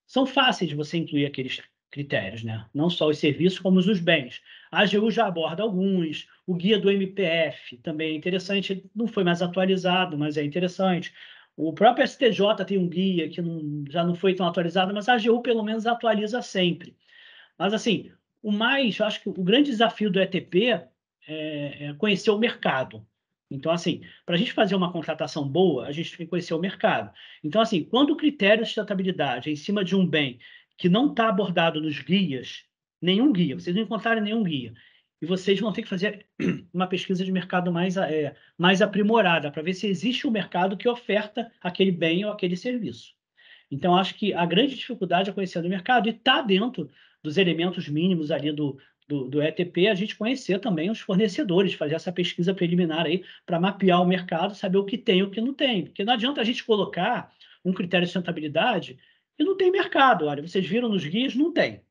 são fáceis de você incluir aqueles critérios, né? não só os serviços, como os bens. A AGU já aborda alguns, o guia do MPF também é interessante, não foi mais atualizado, mas é interessante. O próprio STJ tem um guia que não, já não foi tão atualizado, mas a AGU pelo menos atualiza sempre. Mas assim, o mais, acho que o grande desafio do ETP é, é conhecer o mercado, então, assim, para a gente fazer uma contratação boa, a gente tem que conhecer o mercado. Então, assim, quando o critério de sustentabilidade é em cima de um bem que não está abordado nos guias, nenhum guia, vocês não encontrarem nenhum guia, e vocês vão ter que fazer uma pesquisa de mercado mais, é, mais aprimorada para ver se existe um mercado que oferta aquele bem ou aquele serviço. Então, acho que a grande dificuldade é conhecer o mercado e está dentro dos elementos mínimos ali do, do, do ETP, a gente conhecer também os fornecedores, fazer essa pesquisa preliminar aí para mapear o mercado, saber o que tem e o que não tem. Porque não adianta a gente colocar um critério de sustentabilidade e não tem mercado. Olha, vocês viram nos guias, não tem.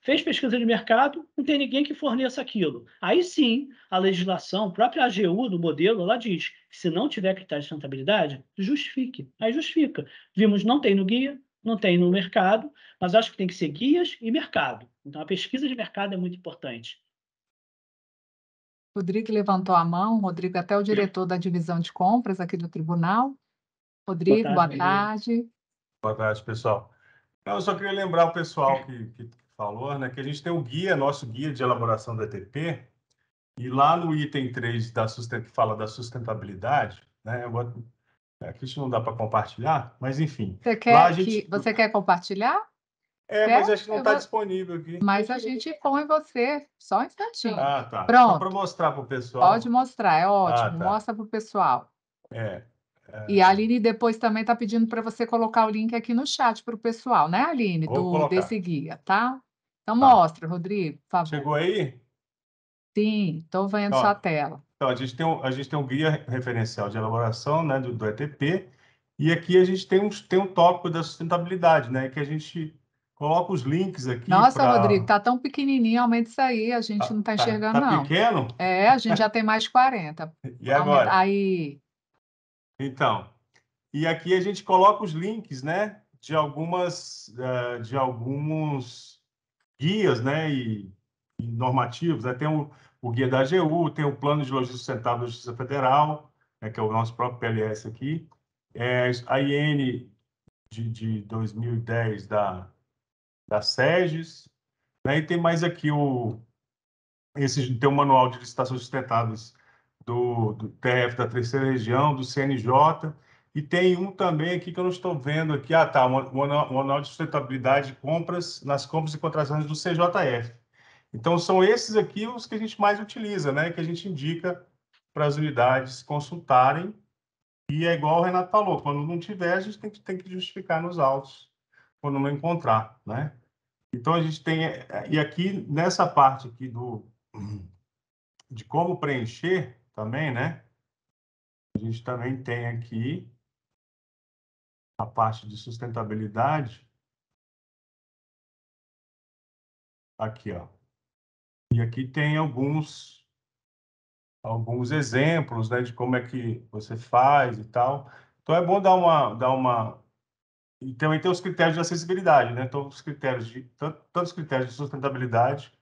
Fez pesquisa de mercado, não tem ninguém que forneça aquilo. Aí sim, a legislação, a própria AGU do modelo, ela diz que se não tiver critério de sustentabilidade, justifique. Aí justifica. Vimos, não tem no guia, não tem no mercado, mas acho que tem que ser guias e mercado. Então, a pesquisa de mercado é muito importante. Rodrigo levantou a mão, Rodrigo até o diretor da divisão de compras aqui do tribunal. Rodrigo, boa tarde. Boa tarde, boa tarde pessoal. Eu só queria lembrar o pessoal que, que falou, né, que a gente tem um guia, nosso guia de elaboração da ETP, e lá no item 3 da que fala da sustentabilidade, né, eu é, que isso não dá para compartilhar, mas enfim. Você quer, gente... que... você quer compartilhar? É, quer? mas acho que não está vou... disponível aqui. Mas a gente põe você, só um instantinho. Ah, tá. Pronto. Só para mostrar para o pessoal. Pode mostrar, é ótimo. Ah, tá. Mostra para o pessoal. É, é. E a Aline depois também está pedindo para você colocar o link aqui no chat para o pessoal, né, Aline? Vou do, colocar. desse guia, tá? Então tá. mostra, Rodrigo, por favor. Chegou aí? Sim, estou vendo Ó, sua tela. Então, a gente tem um, a gente tem um guia referencial de elaboração né, do, do ETP, e aqui a gente tem um, tem um tópico da sustentabilidade, né, que a gente coloca os links aqui. Nossa, pra... Rodrigo, tá tão pequenininho, aumenta isso aí, a gente tá, não tá, tá enxergando, tá, tá não. pequeno? É, a gente já tem mais 40. e agora? Aí. Então, e aqui a gente coloca os links, né, de algumas, eh, de alguns guias, né, e, normativos, né? tem o, o guia da AGU, tem o plano de logística sustentável da Justiça Federal, né, que é o nosso próprio PLS aqui, é, a IN de, de 2010 da, da SEGES, né, e tem mais aqui o, esse, tem o Manual de Licitações Sustentáveis do, do TF da Terceira Região, do CNJ, e tem um também aqui que eu não estou vendo aqui. Ah, tá. O Manual de Sustentabilidade de Compras nas Compras e Contratações do CJF. Então, são esses aqui os que a gente mais utiliza, né? Que a gente indica para as unidades consultarem. E é igual o Renato falou, quando não tiver, a gente tem que, tem que justificar nos autos, quando não encontrar, né? Então, a gente tem... E aqui, nessa parte aqui do... De como preencher também, né? A gente também tem aqui a parte de sustentabilidade. Aqui, ó aqui tem alguns alguns exemplos, né, de como é que você faz e tal. Então é bom dar uma dar uma e também tem os critérios de acessibilidade, né? Então os critérios de tanto, tanto os critérios de sustentabilidade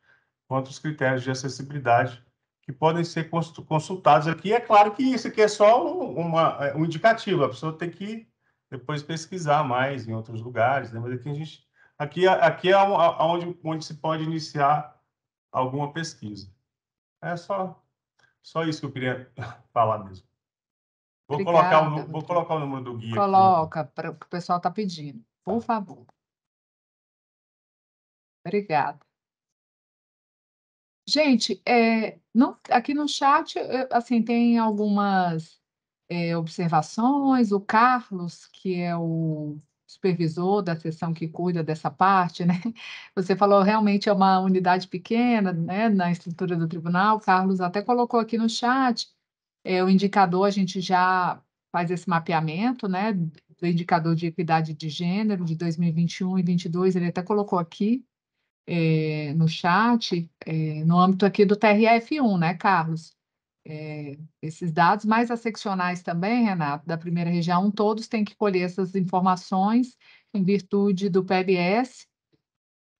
quanto os critérios de acessibilidade que podem ser consultados aqui. É claro que isso aqui é só uma, é, um indicativo, a pessoa tem que depois pesquisar mais em outros lugares, né? mas aqui, a gente, aqui, é, aqui é onde, onde se pode iniciar alguma pesquisa. É só, só isso que eu queria falar mesmo. Vou, Obrigada, colocar, o, vou colocar o número do guia. Né? Coloca, para o que o pessoal está pedindo. Por tá. favor. Obrigada. Gente, é, não, aqui no chat, assim, tem algumas é, observações. O Carlos, que é o supervisor da seção que cuida dessa parte, né? Você falou realmente é uma unidade pequena, né, na estrutura do tribunal. O Carlos até colocou aqui no chat é, o indicador, a gente já faz esse mapeamento, né, do indicador de equidade de gênero de 2021 e 22. Ele até colocou aqui é, no chat, é, no âmbito aqui do TRF1, né, Carlos? é, esses dados, mas as seccionais também, Renato, da primeira região, todos têm que colher essas informações em virtude do PLS,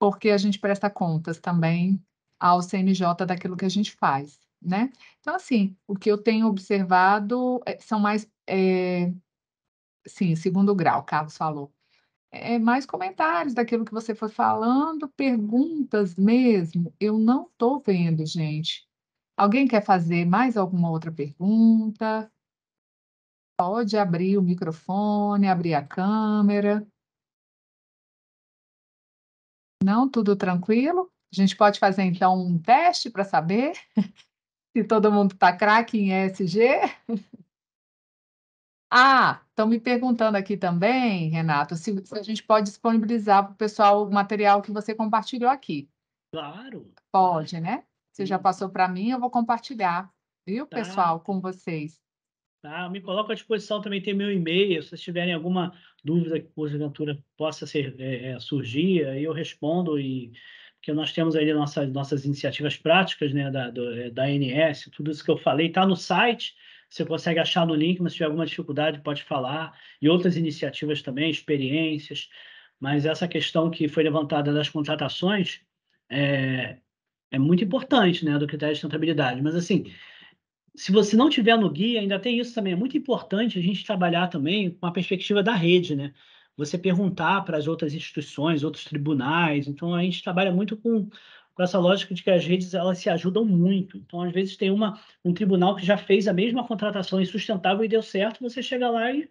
porque a gente presta contas também ao CNJ daquilo que a gente faz, né? Então, assim, o que eu tenho observado é, são mais, é, sim, segundo grau, Carlos falou, é, mais comentários daquilo que você foi falando, perguntas mesmo, eu não estou vendo, gente, Alguém quer fazer mais alguma outra pergunta? Pode abrir o microfone, abrir a câmera. Não, tudo tranquilo? A gente pode fazer então um teste para saber se todo mundo está craque em ESG. Ah, estão me perguntando aqui também, Renato, se, se a gente pode disponibilizar para o pessoal o material que você compartilhou aqui. Claro. Pode, né? Você já passou para mim, eu vou compartilhar, viu, tá. pessoal, com vocês. Tá, me coloco à disposição também, tem meu e-mail, se vocês tiverem alguma dúvida que porventura possa ser, é, é surgir, aí eu respondo e porque nós temos aí nossas, nossas iniciativas práticas né, da, do, é, da ANS, tudo isso que eu falei está no site, você consegue achar no link, mas se tiver alguma dificuldade pode falar, e outras iniciativas também, experiências, mas essa questão que foi levantada das contratações, é, é muito importante, né, do critério de sustentabilidade. Mas, assim, se você não tiver no guia, ainda tem isso também, é muito importante a gente trabalhar também com a perspectiva da rede, né? Você perguntar para as outras instituições, outros tribunais. Então, a gente trabalha muito com, com essa lógica de que as redes elas se ajudam muito. Então, às vezes, tem uma, um tribunal que já fez a mesma contratação insustentável e deu certo, você chega lá e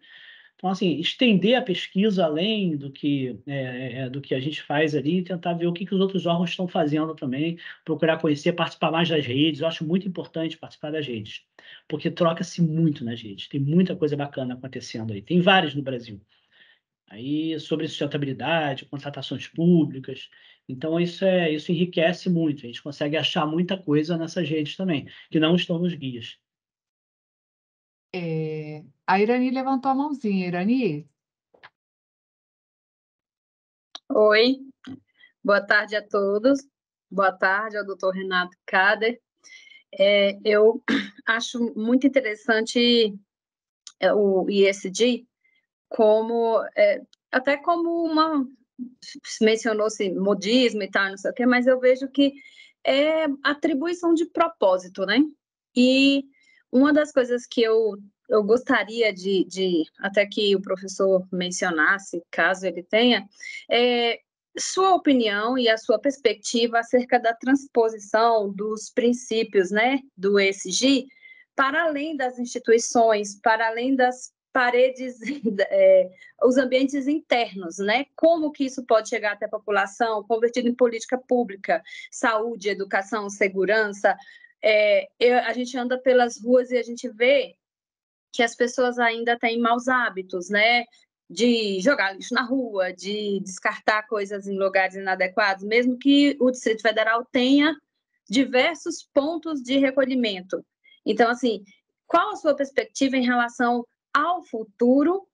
então, assim, estender a pesquisa além do que, é, é, é do que a gente faz ali, tentar ver o que, que os outros órgãos estão fazendo também, procurar conhecer, participar mais das redes. Eu acho muito importante participar das redes, porque troca-se muito nas redes, tem muita coisa bacana acontecendo aí, tem várias no Brasil. Aí, sobre sustentabilidade, contratações públicas. Então, isso, é, isso enriquece muito, a gente consegue achar muita coisa nessas redes também, que não estão nos guias. É, a Irani levantou a mãozinha. Irani? Oi, boa tarde a todos. Boa tarde ao doutor Renato Kader. É, eu acho muito interessante é, o ISD como, é, até como uma, mencionou-se modismo e tal, não sei o quê, mas eu vejo que é atribuição de propósito, né? E uma das coisas que eu, eu gostaria de, de, até que o professor mencionasse, caso ele tenha, é sua opinião e a sua perspectiva acerca da transposição dos princípios né, do ESG para além das instituições, para além das paredes, é, os ambientes internos, né? Como que isso pode chegar até a população, convertido em política pública, saúde, educação, segurança, é, eu, a gente anda pelas ruas e a gente vê que as pessoas ainda têm maus hábitos, né? De jogar lixo na rua, de descartar coisas em lugares inadequados, mesmo que o Distrito Federal tenha diversos pontos de recolhimento. Então, assim, qual a sua perspectiva em relação ao futuro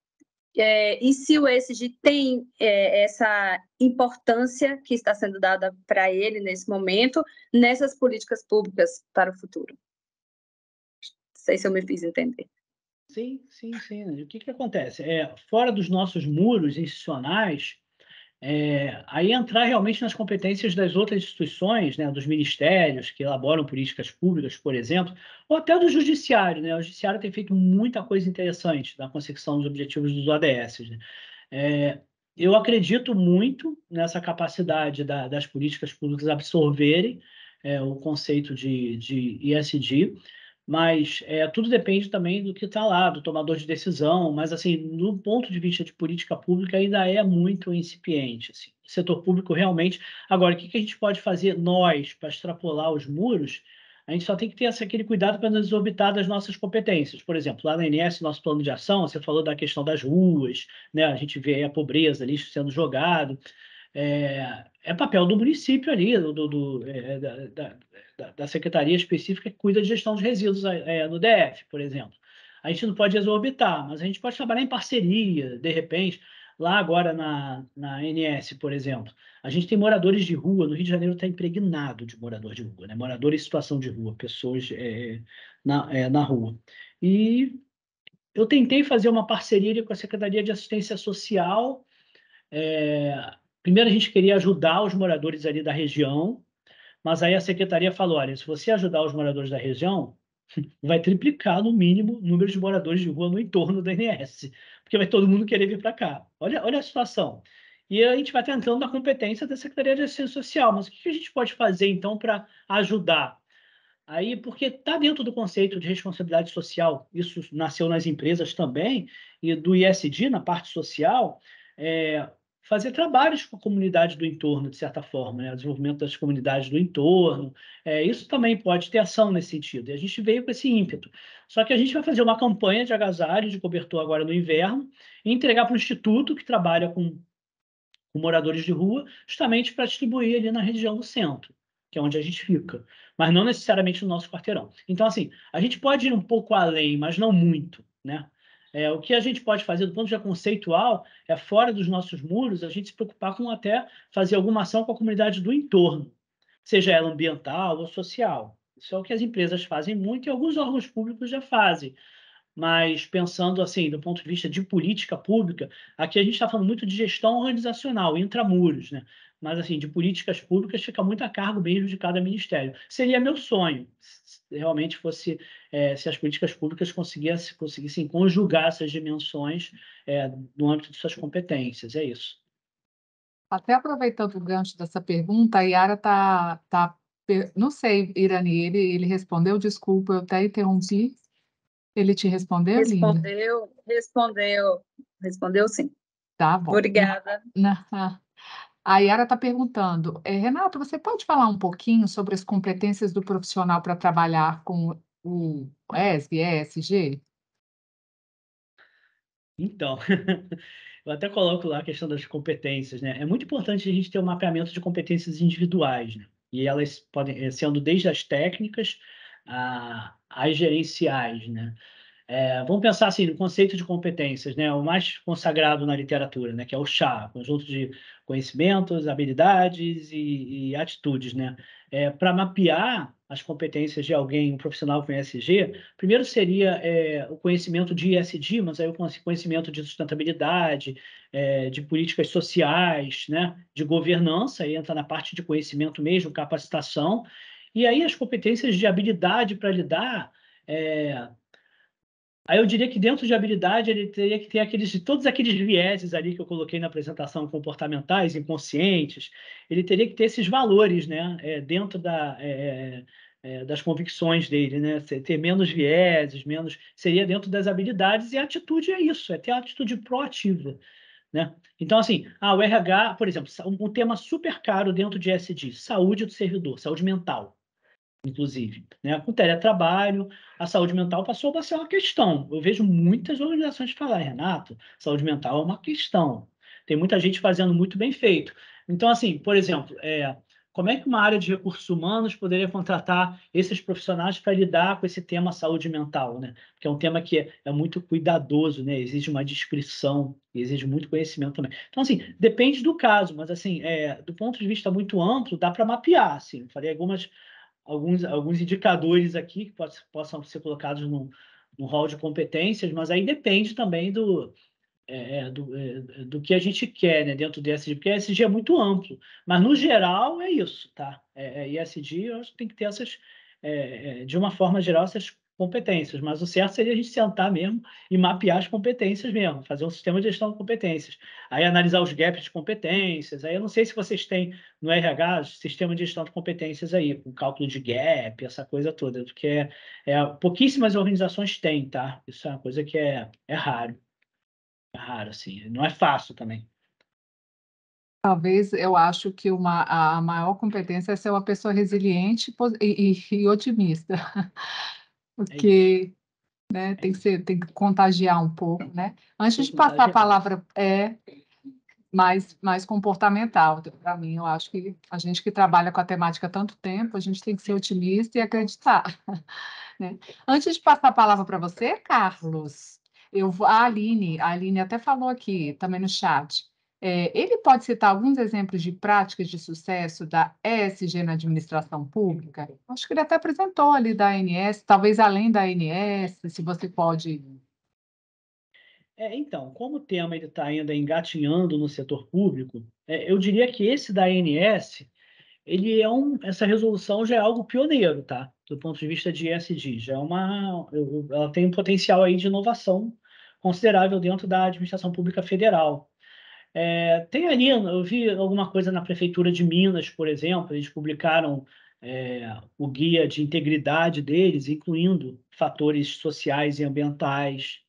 é, e se o ESG tem é, essa importância que está sendo dada para ele nesse momento, nessas políticas públicas para o futuro? Não sei se eu me fiz entender. Sim, sim, sim. O que, que acontece? É, fora dos nossos muros institucionais, é, aí entrar realmente nas competências das outras instituições, né, dos ministérios que elaboram políticas públicas, por exemplo, ou até do judiciário. Né? O judiciário tem feito muita coisa interessante na consecução dos objetivos dos ODS. Né? É, eu acredito muito nessa capacidade da, das políticas públicas absorverem é, o conceito de, de mas é, tudo depende também do que está lá, do tomador de decisão, mas assim, do ponto de vista de política pública ainda é muito incipiente, assim. O setor público realmente... Agora, o que, que a gente pode fazer, nós, para extrapolar os muros? A gente só tem que ter aquele cuidado para não desorbitar das nossas competências. Por exemplo, lá na INS, nosso plano de ação, você falou da questão das ruas, né? a gente vê a pobreza, lixo sendo jogado, é, é, papel do município ali, do, do é, da, da, da, da secretaria específica que cuida de gestão de resíduos é, no DF, por exemplo. A gente não pode exorbitar, mas a gente pode trabalhar em parceria, de repente, lá agora na, na NS, por exemplo. A gente tem moradores de rua, no Rio de Janeiro está impregnado de morador de rua, né? morador em situação de rua, pessoas é, na, é, na rua. E eu tentei fazer uma parceria com a Secretaria de Assistência Social. É, primeiro, a gente queria ajudar os moradores ali da região, mas aí a secretaria falou: olha, se você ajudar os moradores da região, vai triplicar no mínimo o número de moradores de rua no entorno da NS, porque vai todo mundo querer vir para cá. Olha, olha a situação. E a gente vai tentando na competência da Secretaria de Assistência Social, mas o que a gente pode fazer então para ajudar? Aí, porque está dentro do conceito de responsabilidade social, isso nasceu nas empresas também, e do ISD, na parte social, é, fazer trabalhos com a comunidade do entorno, de certa forma, né? o desenvolvimento das comunidades do entorno. É, isso também pode ter ação nesse sentido. E a gente veio com esse ímpeto. Só que a gente vai fazer uma campanha de agasalho, de cobertor agora no inverno, e entregar para o Instituto, que trabalha com, com moradores de rua, justamente para distribuir ali na região do centro, que é onde a gente fica, mas não necessariamente no nosso quarteirão. Então, assim, a gente pode ir um pouco além, mas não muito, né? É, o que a gente pode fazer do ponto de vista conceitual é, fora dos nossos muros, a gente se preocupar com até fazer alguma ação com a comunidade do entorno, seja ela ambiental ou social. Isso é o que as empresas fazem muito e alguns órgãos públicos já fazem. Mas pensando assim, do ponto de vista de política pública, aqui a gente está falando muito de gestão organizacional, intramuros, né? Mas assim, de políticas públicas fica muito a cargo mesmo de cada ministério. Seria meu sonho, realmente fosse é, se as políticas públicas conseguissem, conseguissem conjugar essas dimensões é, no âmbito de suas competências. É isso. Até aproveitando o gancho dessa pergunta, a Yara está. Tá, tá não sei, Irani, ele, ele respondeu, desculpa, eu até interrompi. Ele te respondeu, Respondeu, linda? respondeu, respondeu sim. Tá bom. Obrigada. A Yara está perguntando, é, Renato, você pode falar um pouquinho sobre as competências do profissional para trabalhar com o ESG, ESG? Então, eu até coloco lá a questão das competências, né? É muito importante a gente ter um mapeamento de competências individuais, né? E elas podem, eh, sendo desde as técnicas a, às gerenciais, né? É, vamos pensar assim no conceito de competências, né? O mais consagrado na literatura, né? Que é o chá, conjunto de conhecimentos, habilidades e, e atitudes, né? É, Para mapear as competências de alguém, um profissional com ESG, primeiro seria é, o conhecimento de ESG, mas aí o conhecimento de sustentabilidade, é, de políticas sociais, né? De governança, aí entra na parte de conhecimento mesmo, capacitação. E aí as competências de habilidade para lidar é, Aí eu diria que dentro de habilidade ele teria que ter aqueles, todos aqueles vieses ali que eu coloquei na apresentação, comportamentais, inconscientes, ele teria que ter esses valores né, é, dentro da, é, é, das convicções dele, né? ter menos vieses, menos seria dentro das habilidades e a atitude é isso, é ter a atitude proativa. Né? Então, assim, ah, o RH, por exemplo, um tema super caro dentro de SD, saúde do servidor, saúde mental inclusive. Né? Com o teletrabalho, a saúde mental passou a ser uma questão. Eu vejo muitas organizações falarem, Renato, saúde mental é uma questão. Tem muita gente fazendo muito bem feito. Então, assim, por exemplo, é, como é que uma área de recursos humanos poderia contratar esses profissionais para lidar com esse tema saúde mental, né? Que é um tema que é, é muito cuidadoso, né? Exige uma descrição, exige muito conhecimento também. Então, assim, depende do caso, mas assim, é, do ponto de vista muito amplo, dá para mapear, assim. Eu falei algumas alguns, alguns indicadores aqui que possam ser colocados no, no hall de competências, mas aí depende também do, é, é, do, é, do que a gente quer né, dentro do ESG, porque ESG é muito amplo, mas no geral é isso, tá? É, é ESG, eu acho que tem que ter essas, é, de uma forma geral, essas competências, mas o certo seria a gente sentar mesmo e mapear as competências mesmo, fazer um sistema de gestão de competências. Aí analisar os gaps de competências. Aí eu não sei se vocês têm no RH sistema de gestão de competências aí, com cálculo de gap, essa coisa toda, porque é, é pouquíssimas organizações têm, tá? Isso é uma coisa que é, é raro. É raro, assim. Não é fácil também. Talvez eu acho que uma, a maior competência é ser uma pessoa resiliente e, e, e otimista. É porque né, é né, tem, que ser, tem que contagiar um pouco, né? Antes de passar a palavra é mais, mais comportamental, então, para mim, eu acho que a gente que trabalha com a temática há tanto tempo, a gente tem que ser otimista e acreditar. Né? Antes de passar a palavra para você, Carlos, eu vou, a Aline, a Aline até falou aqui também no chat. É, ele pode citar alguns exemplos de práticas de sucesso da ESG na administração pública? Acho que ele até apresentou ali da ANS, talvez além da ANS, se você pode. É, então, como o tema está ainda engatinhando no setor público, é, eu diria que esse da ANS, ele é um, essa resolução já é algo pioneiro, tá? Do ponto de vista de ESG, já é uma, ela tem um potencial aí de inovação considerável dentro da administração pública federal. É, tem ali, eu vi alguma coisa na Prefeitura de Minas, por exemplo, eles publicaram é, o guia de integridade deles, incluindo fatores sociais e ambientais,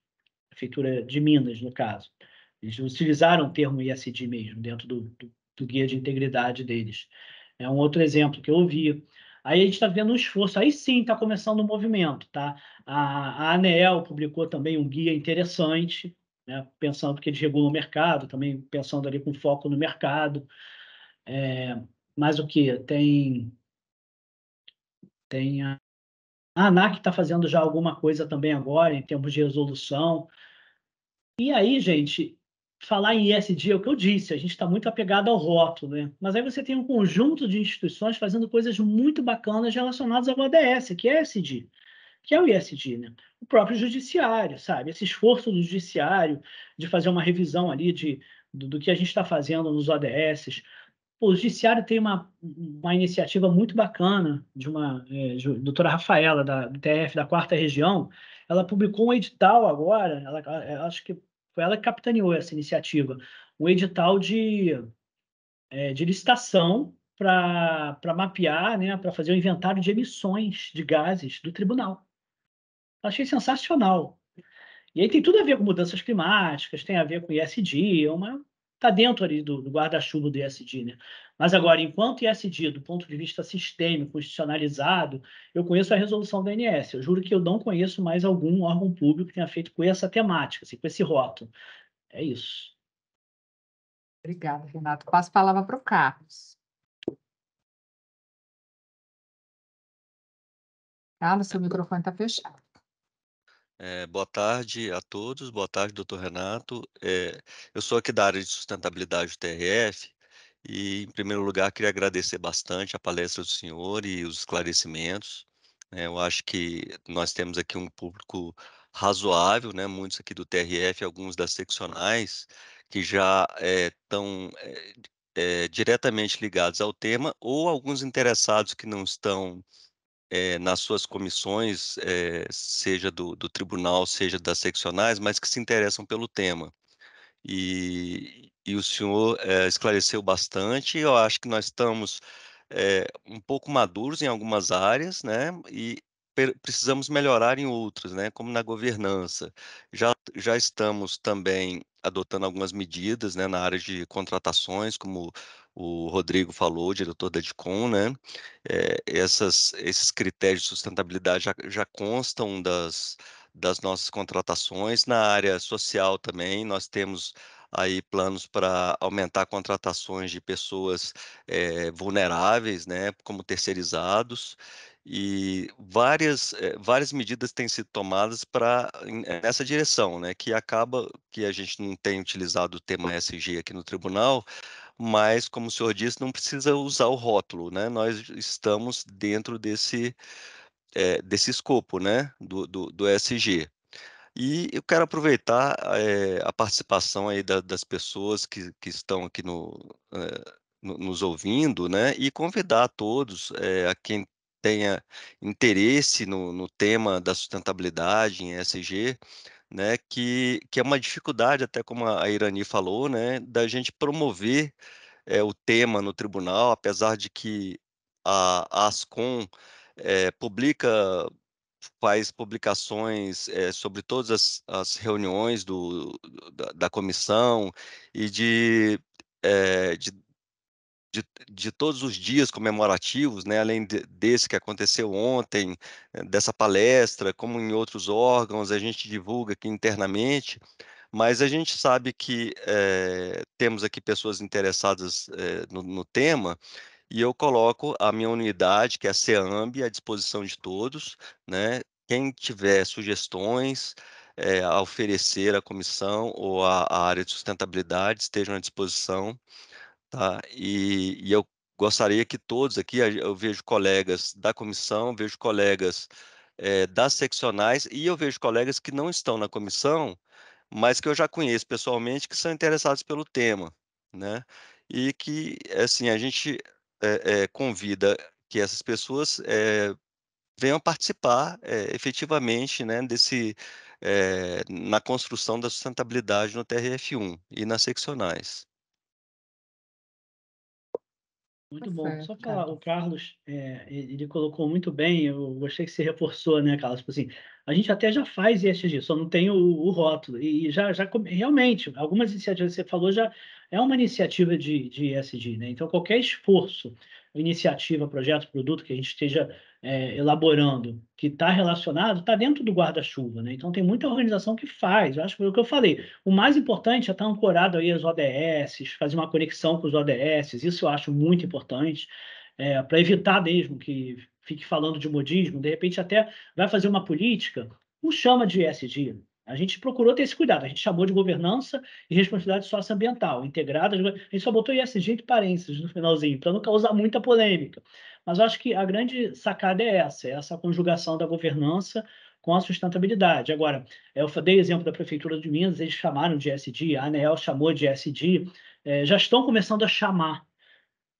Prefeitura de Minas, no caso. Eles utilizaram o termo ISD mesmo, dentro do, do, do guia de integridade deles. É um outro exemplo que eu vi. Aí a gente está vendo um esforço, aí sim está começando o um movimento, tá? A, a ANEEL publicou também um guia interessante, né? pensando que eles regulam o mercado, também pensando ali com foco no mercado. É, mas o que? Tem, tem a, a ANAC está fazendo já alguma coisa também agora em termos de resolução. E aí, gente, falar em ESG é o que eu disse, a gente está muito apegado ao rótulo, né? Mas aí você tem um conjunto de instituições fazendo coisas muito bacanas relacionadas ao ADS que é ESG que é o ISD, né? O próprio judiciário, sabe? Esse esforço do judiciário de fazer uma revisão ali de, do, do que a gente está fazendo nos ODSs. O judiciário tem uma, uma iniciativa muito bacana de uma é, doutora Rafaela, da TF, da Quarta Região. Ela publicou um edital agora, ela, acho que foi ela que capitaneou essa iniciativa, um edital de, é, de licitação para mapear, né, para fazer o um inventário de emissões de gases do tribunal. Achei sensacional. E aí tem tudo a ver com mudanças climáticas, tem a ver com ISD, é uma está dentro ali do, do guarda-chuva do ISD, né? Mas agora, enquanto ISD, do ponto de vista sistêmico, institucionalizado, eu conheço a resolução da ANS. Eu juro que eu não conheço mais algum órgão público que tenha feito com essa temática, assim, com esse rótulo. É isso. Obrigada, Renato. Passo a palavra para o Carlos. Carlos, seu microfone está fechado. É, boa tarde a todos, boa tarde, doutor Renato. É, eu sou aqui da área de sustentabilidade do TRF e, em primeiro lugar, queria agradecer bastante a palestra do senhor e os esclarecimentos. É, eu acho que nós temos aqui um público razoável, né, muitos aqui do TRF, alguns das seccionais, que já estão eh, diretamente ligados ao tema, ou alguns interessados que não estão é, nas suas comissões, é, seja do, do, tribunal, seja das seccionais, mas que se interessam pelo tema. E, e o senhor é, esclareceu bastante, eu acho que nós estamos um pouco maduros em algumas áreas, né? E precisamos melhorar em outras, né? Como na governança. Já, já estamos também adotando algumas medidas né, na área de contratações, como o Rodrigo falou, o diretor da DICOM, né? É, essas, esses critérios de sustentabilidade já, já constam das, das nossas contratações. Na área social também, nós temos aí planos para aumentar contratações de pessoas é, vulneráveis, né, como terceirizados, e várias, eh, várias medidas têm sido tomadas para nessa direção, né, que acaba que a gente não tem utilizado o tema SG aqui no tribunal, mas, como o senhor disse, não precisa usar o rótulo, né? Nós estamos dentro desse, é, desse escopo, né? Do, do, do SG. E eu quero aproveitar é, a participação aí da, das pessoas que, que estão aqui no, é, nos ouvindo, né? E convidar a todos, a quem tenha interesse no, no tema da sustentabilidade em SG, né, que, que é uma dificuldade, até como a Irani falou, né, da gente promover é, o tema no tribunal, apesar de que a, ASCOM é, publica, faz publicações é, sobre todas as, as reuniões do, da, da, comissão e de, de de, de, todos os dias comemorativos, né, além de, desse que aconteceu ontem, eh, dessa palestra, como em outros órgãos, a gente divulga aqui internamente, mas a gente sabe que é, temos aqui pessoas interessadas é, no, no, tema, e eu coloco a minha unidade, que é a CEAMB, à disposição de todos, né, quem tiver sugestões, é, a oferecer à comissão ou à, à área de sustentabilidade estejam à disposição. Tá? E, e eu gostaria que todos aqui, eu vejo colegas da comissão, vejo colegas é, das seccionais e eu vejo colegas que não estão na comissão, mas que eu já conheço pessoalmente, que são interessados pelo tema, né? E que, assim, a gente é, é, convida que essas pessoas venham participar efetivamente né, desse, na construção da sustentabilidade no TRF1 e nas seccionais. Muito tá bom. Certo, Só falar, o Carlos, é, ele colocou muito bem, eu gostei que você reforçou, né, Carlos? Tipo assim, a gente até já faz ESG, só não tem o, o rótulo. E já, já realmente, algumas iniciativas que você falou já é uma iniciativa de, de ESG, né? Então, qualquer esforço iniciativa, projeto, produto que a gente esteja é, elaborando que está relacionado, está dentro do guarda-chuva, né? Então tem muita organização que faz. Eu acho que o que eu falei. O mais importante é estar tá ancorado aí as ODS, fazer uma conexão com os ODS, isso eu acho muito importante, é, para evitar mesmo que fique falando de modismo, de repente até vai fazer uma política, não chama de ESG, a gente procurou ter esse cuidado, a gente chamou de governança e responsabilidade socioambiental, integrada, a gente só botou ISG entre parênteses no finalzinho, para não causar muita polêmica. Mas acho que a grande sacada é essa, é essa conjugação da governança com a sustentabilidade. Agora, eu dei exemplo da Prefeitura de Minas, eles chamaram de SD, a Anel chamou de SD, é, eh, já estão começando a chamar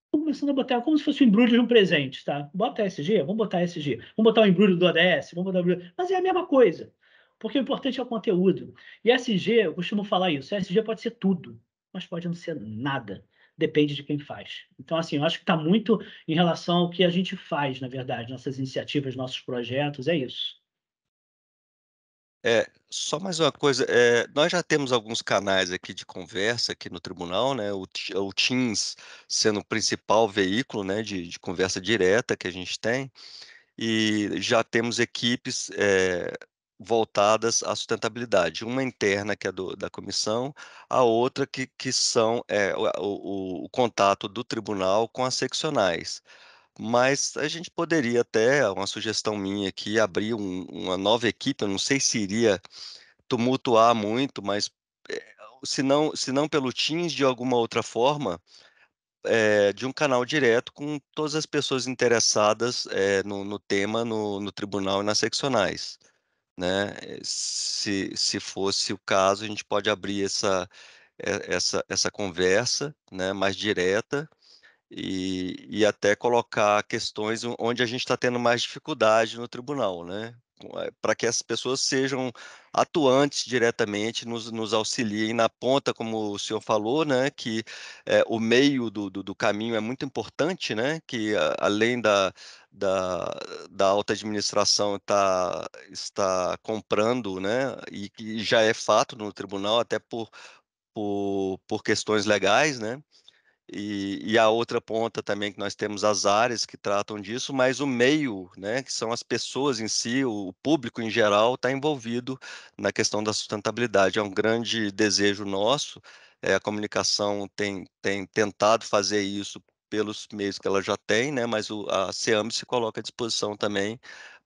estão começando a botar como se fosse o um embrulho de um presente, tá? Bota SG, vamos botar SG, vamos botar o embrulho do ODS, vamos botar o embrulho. Mas é a mesma coisa. Porque o importante é o conteúdo. E SG, eu costumo falar isso, SG pode ser tudo, mas pode não ser nada. Depende de quem faz. Então, assim, eu acho que está muito em relação ao que a gente faz, na verdade, nossas iniciativas, nossos projetos, é isso. É, só mais uma coisa, é, nós já temos alguns canais aqui de conversa aqui no tribunal, né? O, o Teams sendo o principal veículo né, de, de conversa direta que a gente tem, e já temos equipes é, voltadas à sustentabilidade, uma interna que é do, da comissão, a outra que, que são é, o, o, o, contato do tribunal com as seccionais. Mas a gente poderia até, é uma sugestão minha aqui, abrir um, uma nova equipe, eu não sei se iria tumultuar muito, mas eh, se não, se não pelo Teams, de alguma outra forma, é, de um canal direto com todas as pessoas interessadas é, no, no, tema, no, no tribunal e nas seccionais né? Eh, se, se fosse o caso, a gente pode abrir essa, eh, essa, essa conversa né, mais direta e, e até colocar questões onde a gente está tendo mais dificuldade no tribunal, né? Eh, para que as pessoas sejam atuantes diretamente, nos, nos, auxiliem na ponta, como o senhor falou, né, que é, o meio do, do, do, caminho é muito importante, né, que a, eh, além da, da, da alta administração tá, está comprando, né, e que já é fato no tribunal, até por, por, por questões legais, né, e, e, a outra ponta também que nós temos as áreas que tratam disso, mas o meio, né, que são as pessoas em si, o, o público em geral, está envolvido na questão da sustentabilidade. É um grande desejo nosso. É, a comunicação tem, tem tentado fazer isso pelos meios que ela já tem, né, mas o, a CEAM se coloca à disposição também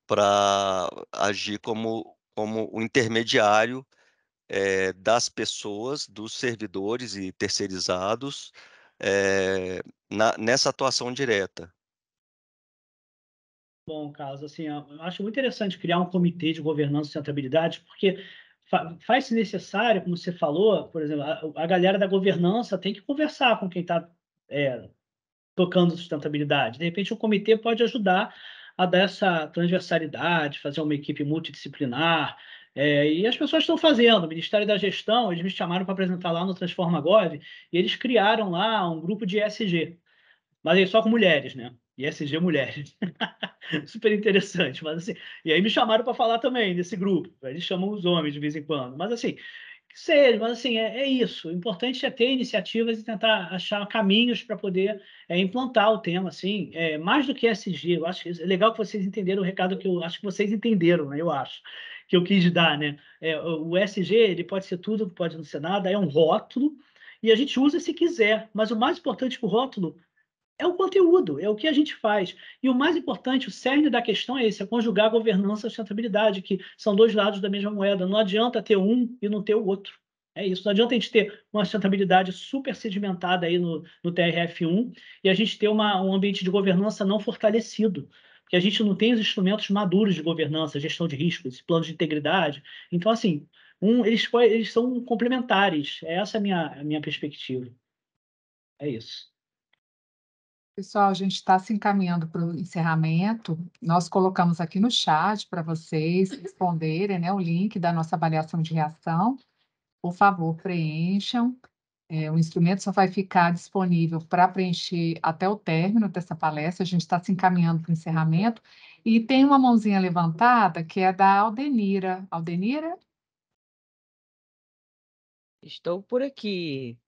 para agir como, como o intermediário é, das pessoas, dos servidores e terceirizados é, na, nessa atuação direta? Bom, Carlos, assim, eu acho muito interessante criar um comitê de governança e sustentabilidade, porque faz-se necessário, como você falou, por exemplo, a, a, galera da governança tem que conversar com quem está é, eh, tocando sustentabilidade. De repente, o comitê pode ajudar a dar essa transversalidade, fazer uma equipe multidisciplinar, é, e as pessoas estão fazendo. O Ministério da Gestão, eles me chamaram para apresentar lá no Transforma Gov, e eles criaram lá um grupo de ESG, mas aí só com mulheres, né? ESG mulheres. Super interessante, mas assim. E aí me chamaram para falar também nesse grupo. Eles chamam os homens de vez em quando, mas assim. Que mas assim, é, é isso. O importante é ter iniciativas e tentar achar caminhos para poder é, implantar o tema, assim, é, mais do que ESG. Eu acho que é legal que vocês entenderam o recado que eu acho que vocês entenderam, né? Eu acho que eu quis dar, né? É, o SG ele pode ser tudo, pode não ser nada, é um rótulo e a gente usa se quiser. Mas o mais importante para o rótulo é o conteúdo, é o que a gente faz. E o mais importante, o cerne da questão é esse, é conjugar a governança e a sustentabilidade, que são dois lados da mesma moeda. Não adianta ter um e não ter o outro. É isso, não adianta a gente ter uma sustentabilidade super sedimentada aí no, no TRF1 e a gente ter uma, um ambiente de governança não fortalecido que a gente não tem os instrumentos maduros de governança, gestão de riscos, plano de integridade. Então, assim, um, eles, eles são complementares. Essa é a minha, a minha perspectiva. É isso. Pessoal, a gente está se encaminhando para o encerramento. Nós colocamos aqui no chat para vocês responderem né, o link da nossa avaliação de reação. Por favor, preencham. É, o instrumento só vai ficar disponível para preencher até o término dessa palestra. A gente está se encaminhando para o encerramento. E tem uma mãozinha levantada que é da Aldenira. Aldenira? Estou por aqui.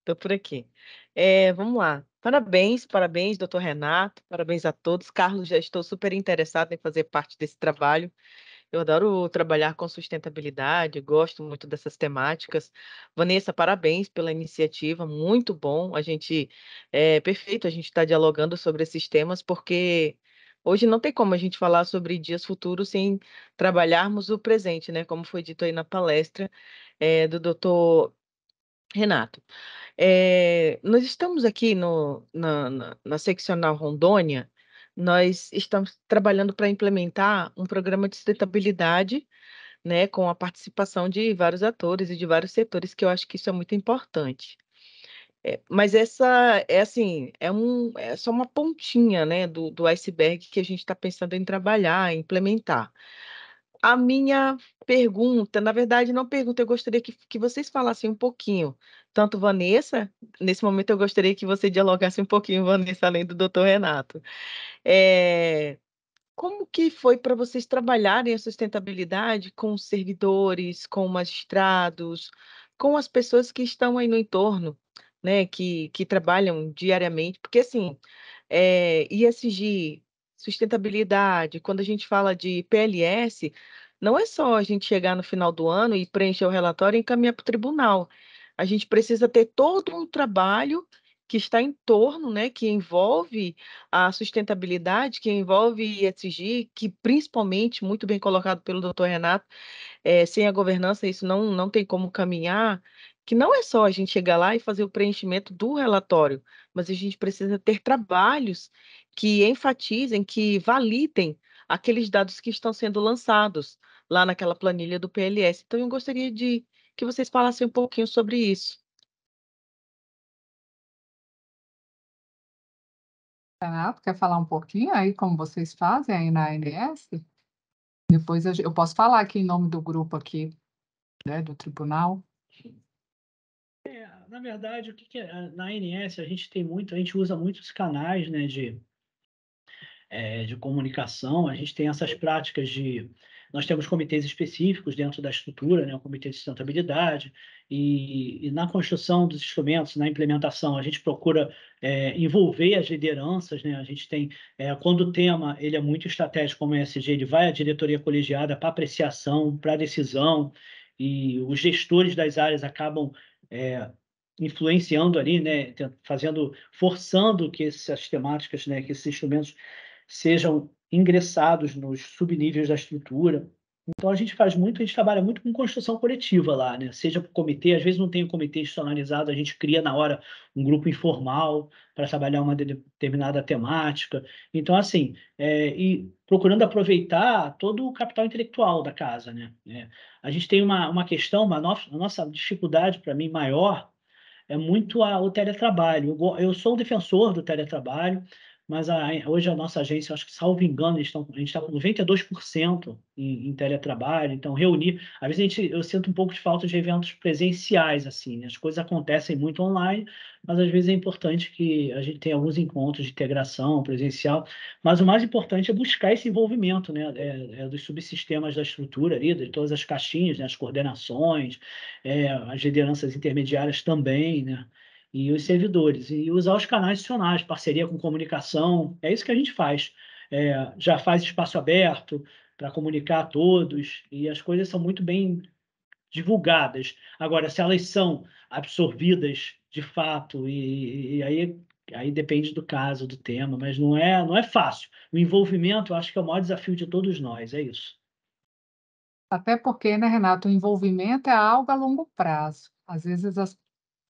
Estou por aqui. É, vamos lá. Parabéns, parabéns, doutor Renato, parabéns a todos. Carlos, já estou super interessado em fazer parte desse trabalho. Eu adoro trabalhar com sustentabilidade, gosto muito dessas temáticas. Vanessa, parabéns pela iniciativa, muito bom. A gente é perfeito, a gente está dialogando sobre esses temas, porque hoje não tem como a gente falar sobre dias futuros sem trabalharmos o presente, né? Como foi dito aí na palestra é, do doutor Renato. É, nós estamos aqui no, na, na, na seccional Rondônia nós estamos trabalhando para implementar um programa de sustentabilidade, né, com a participação de vários atores e de vários setores, que eu acho que isso é muito importante. É, mas essa é assim, é, um, é só uma pontinha né, do, do iceberg que a gente está pensando em trabalhar, implementar. A minha pergunta, na verdade, não pergunta, eu gostaria que, que vocês falassem um pouquinho tanto Vanessa, nesse momento eu gostaria que você dialogasse um pouquinho, Vanessa, além do doutor Renato. É, como que foi para vocês trabalharem a sustentabilidade com os servidores, com magistrados, com as pessoas que estão aí no entorno, né, que, que trabalham diariamente? Porque, assim, é, eh, ISG, sustentabilidade, quando a gente fala de PLS, não é só a gente chegar no final do ano e preencher o relatório e encaminhar para o tribunal. A gente precisa ter todo um trabalho que está em torno, né, que envolve a sustentabilidade, que envolve ESG, que principalmente, muito bem colocado pelo doutor Renato, é, sem a governança isso não, não tem como caminhar, que não é só a gente chegar lá e fazer o preenchimento do relatório, mas a gente precisa ter trabalhos que enfatizem, que validem aqueles dados que estão sendo lançados lá naquela planilha do PLS. Então, eu gostaria de que vocês falassem um pouquinho sobre isso. Renato, tá, quer falar um pouquinho aí como vocês fazem aí na ANS? Depois eu posso falar aqui em nome do grupo aqui, né, do tribunal. É, na verdade, o que, que é, na ANS a gente tem muito, a gente usa muitos canais, né, de é, de comunicação. A gente tem essas práticas de nós temos comitês específicos dentro da estrutura, né, o Comitê de Sustentabilidade, e, e na construção dos instrumentos, na implementação, a gente procura é, envolver as lideranças, né? A gente tem, é, quando o tema ele é muito estratégico como o ESG, ele vai à diretoria colegiada para apreciação, para decisão, e os gestores das áreas acabam é, influenciando ali, né, fazendo, forçando que essas temáticas, né, que esses instrumentos sejam ingressados nos subníveis da estrutura. Então a gente faz muito, a gente trabalha muito com construção coletiva lá, né? Seja por comitê, às vezes não tem um comitê institucionalizado, a gente cria na hora um grupo informal para trabalhar uma determinada temática. Então, assim, é, e procurando aproveitar todo o capital intelectual da casa, né? É, a gente tem uma, uma questão, uma a nossa dificuldade, para mim, maior, é muito a, o teletrabalho. Eu, eu sou um defensor do teletrabalho, mas a, hoje a nossa agência, acho que salvo engano, estão, a gente está com 92% em, em, teletrabalho, então reunir. Às vezes a gente, eu sinto um pouco de falta de eventos presenciais, assim, né? as coisas acontecem muito online, mas às vezes é importante que a gente tenha alguns encontros de integração presencial, mas o mais importante é buscar esse envolvimento né? É, é dos subsistemas da estrutura ali, de todas as caixinhas, né? as coordenações, é, as lideranças intermediárias também, né? e os servidores, e usar os canais adicionais, parceria com comunicação, é isso que a gente faz. É, já faz espaço aberto para comunicar a todos, e as coisas são muito bem divulgadas. Agora, se elas são absorvidas de fato, e, e aí, aí depende do caso, do tema, mas não é, não é fácil. O envolvimento, eu acho que é o maior desafio de todos nós, é isso. Até porque, né, Renato, o envolvimento é algo a longo prazo. Às vezes as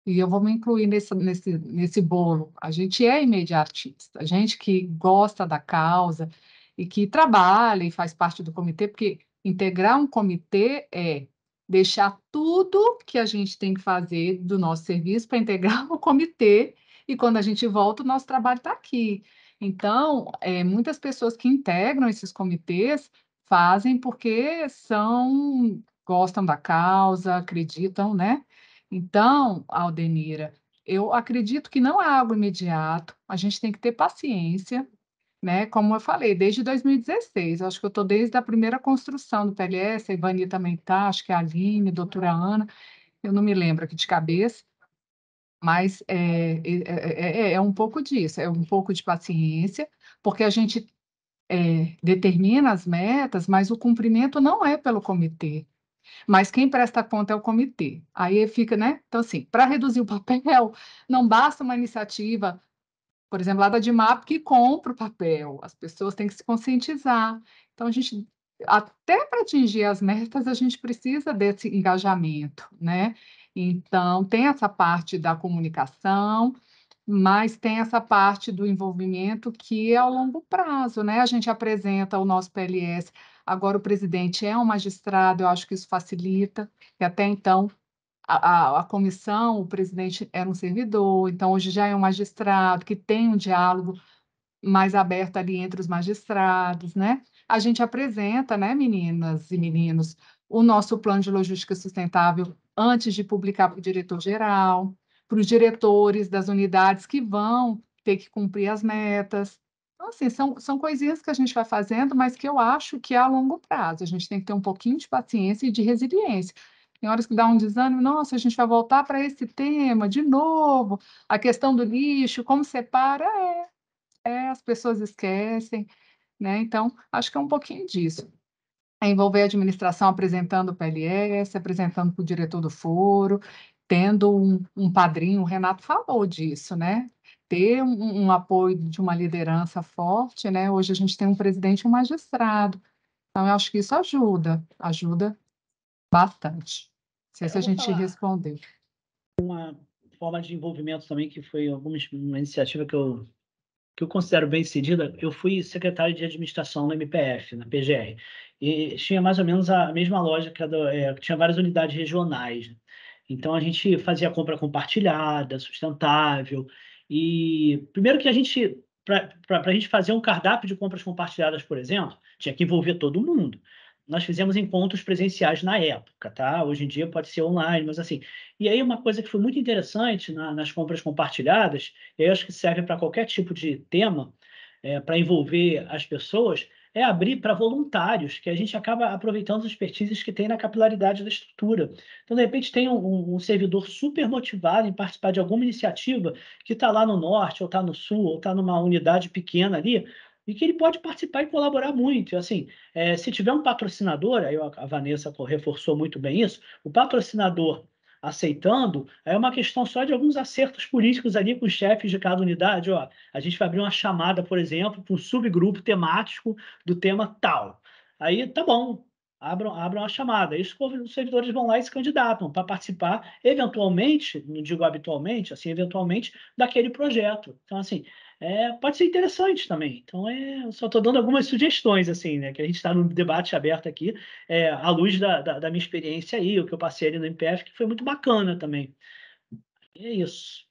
e eu vou me incluir nesse, nesse, nesse bolo. A gente é imediatista, a gente que gosta da causa e que trabalha e faz parte do comitê, porque integrar um comitê é deixar tudo que a gente tem que fazer do nosso serviço para integrar o comitê e quando a gente volta o nosso trabalho está aqui. Então, é, muitas pessoas que integram esses comitês fazem porque são gostam da causa, acreditam, né? Então, Aldenira, eu acredito que não é algo imediato, a gente tem que ter paciência, né? Como eu falei, desde 2016, acho que eu estou desde a primeira construção do PLS, a Ivani também está, acho que é a Aline, a doutora Ana, eu não me lembro aqui de cabeça, mas é, é, é, é, é um pouco disso, é um pouco de paciência, porque a gente é, determina as metas, mas o cumprimento não é pelo comitê. Mas quem presta conta é o comitê. Aí fica, né? Então, assim, para reduzir o papel, não basta uma iniciativa, por exemplo, lá da DIMAP, que compra o papel. As pessoas têm que se conscientizar. Então, a gente, até para atingir as metas, a gente precisa desse engajamento, né? Então, tem essa parte da comunicação, mas tem essa parte do envolvimento que é ao longo prazo, né? A gente apresenta o nosso PLS. Agora o presidente é um magistrado, eu acho que isso facilita, E até então a, a, a, comissão, o presidente era um servidor, então hoje já é um magistrado que tem um diálogo mais aberto ali entre os magistrados, né? A gente apresenta, né, meninas e meninos, o nosso plano de logística sustentável antes de publicar para o diretor-geral para os diretores das unidades que vão ter que cumprir as metas. Então, assim, são, são coisinhas que a gente vai fazendo, mas que eu acho que é a longo prazo. A gente tem que ter um pouquinho de paciência e de resiliência. Tem horas que dá um desânimo, nossa, a gente vai voltar para esse tema de novo, a questão do lixo, como separa, é, é as pessoas esquecem, né? Então, acho que é um pouquinho disso. É envolver a administração apresentando o PLS, apresentando para o diretor do foro, tendo um, um padrinho, o Renato falou disso, né? Ter um, um, apoio de uma liderança forte, né? Hoje a gente tem um presidente e um magistrado. Então, eu acho que isso ajuda, ajuda bastante. Não sei é, se a gente respondeu. Uma forma de envolvimento também, que foi alguma iniciativa que eu, que eu considero bem cedida, eu fui secretário de administração na MPF, na PGR, e tinha mais ou menos a mesma lógica, do, é, tinha várias unidades regionais. Né? Então a gente fazia compra compartilhada, sustentável. E primeiro que a gente, para a gente fazer um cardápio de compras compartilhadas, por exemplo, tinha que envolver todo mundo. Nós fizemos encontros presenciais na época, tá? Hoje em dia pode ser online, mas assim. E aí uma coisa que foi muito interessante na, nas compras compartilhadas, e eu acho que serve para qualquer tipo de tema, é, eh, para envolver as pessoas, é abrir para voluntários, que a gente acaba aproveitando as expertises que tem na capilaridade da estrutura. Então, de repente, tem um, um servidor super motivado em participar de alguma iniciativa que está lá no norte, ou está no sul, ou está numa unidade pequena ali, e que ele pode participar e colaborar muito. Assim, é, se tiver um patrocinador, aí a Vanessa reforçou muito bem isso, o patrocinador aceitando, é uma questão só de alguns acertos políticos ali com os chefes de cada unidade. Ó, a gente vai abrir uma chamada, por exemplo, para um subgrupo temático do tema tal. Aí, tá bom, abram, abram a chamada. Isso os servidores vão lá e se candidatam para participar, eventualmente, não digo habitualmente, assim, eventualmente, daquele projeto. Então, assim, é, pode ser interessante também. Então, é, eu só estou dando algumas sugestões, assim, né? Que a gente está num debate aberto aqui, é, à luz da, da, da, minha experiência aí, o que eu passei ali no MPF, que foi muito bacana também. É isso.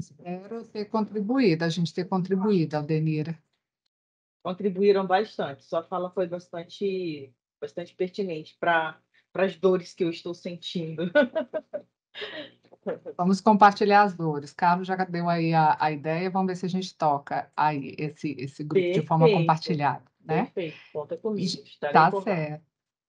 Espero ter contribuído, a gente ter contribuído, Aldenira. Contribuíram bastante, sua fala foi bastante, bastante pertinente para as dores que eu estou sentindo. Vamos compartilhar as dores. Carlos já deu aí a, a ideia, vamos ver se a gente toca aí esse, esse grupo Perfeito. de forma compartilhada, né? Perfeito, conta comigo. Tá certo.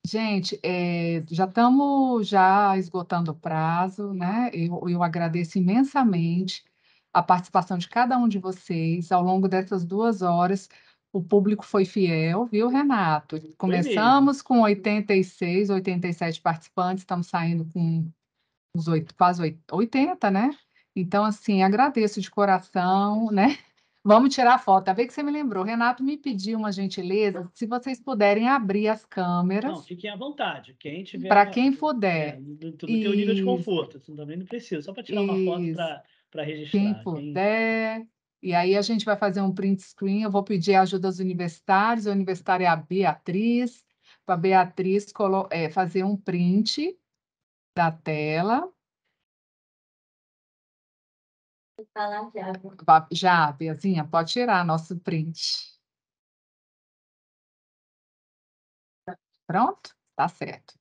Gente, é, já estamos já esgotando o prazo, né? Eu, eu agradeço imensamente a participação de cada um de vocês ao longo dessas duas horas. O público foi fiel, viu, Renato? Começamos com 86, 87 participantes, estamos saindo com uns oito, quase 80, né? Então, assim, agradeço de coração, né? Vamos tirar foto. A ver que você me lembrou. Renato me pediu uma gentileza, se vocês puderem abrir as câmeras. Não, fiquem à vontade. Quem tiver. Para quem puder. É, no, no, é nível de conforto. também não precisa. Só para tirar Isso. uma foto para registrar. Quem puder. Quem... E aí a gente vai fazer um print screen. Eu vou pedir a ajuda dos universitários. A universitária é a Beatriz. Para a Beatriz colo... é, fazer um print da tela. falar já. Né? Já, pode tirar nosso print. Pronto? Tá certo.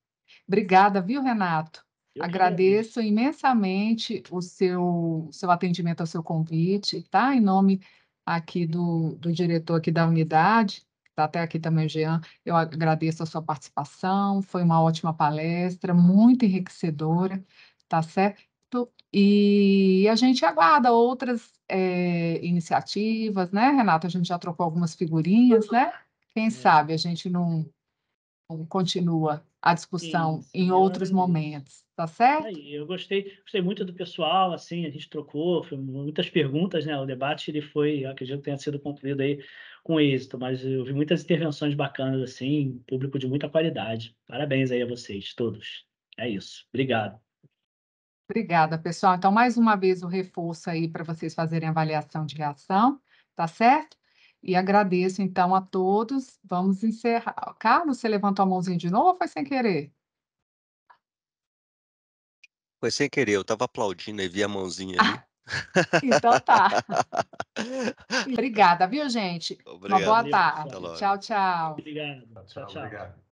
Obrigada, viu, Renato? Eu Agradeço quero. imensamente o seu, seu atendimento ao seu convite, tá? Em nome aqui do, do diretor aqui da unidade, Está até aqui também Jean. Eu agradeço a sua participação, foi uma ótima palestra, muito enriquecedora, tá certo? E a gente aguarda outras é, iniciativas, né, Renata? A gente já trocou algumas figurinhas, né? Quem é. sabe a gente não, não continua a discussão em outros momentos, tá certo? Eu gostei, gostei muito do pessoal, assim, a gente trocou, muitas perguntas, né? O debate ele foi, acredito que tenha sido concluído aí com êxito, mas eu vi muitas intervenções bacanas assim, público de muita qualidade. Parabéns aí a vocês todos. É isso. Obrigado. Obrigada, pessoal. Então, mais uma vez o reforço aí para vocês fazerem avaliação de reação, tá certo? E agradeço então a todos. Vamos encerrar. Carlos, você levantou a mãozinha de novo ou foi sem querer? Foi sem querer, eu estava aplaudindo e vi a mãozinha ali. Então tá. Obrigada, viu, gente? Obrigado. Uma boa tarde. Tchau, tchau. Obrigado. Tchau, tchau. Obrigado.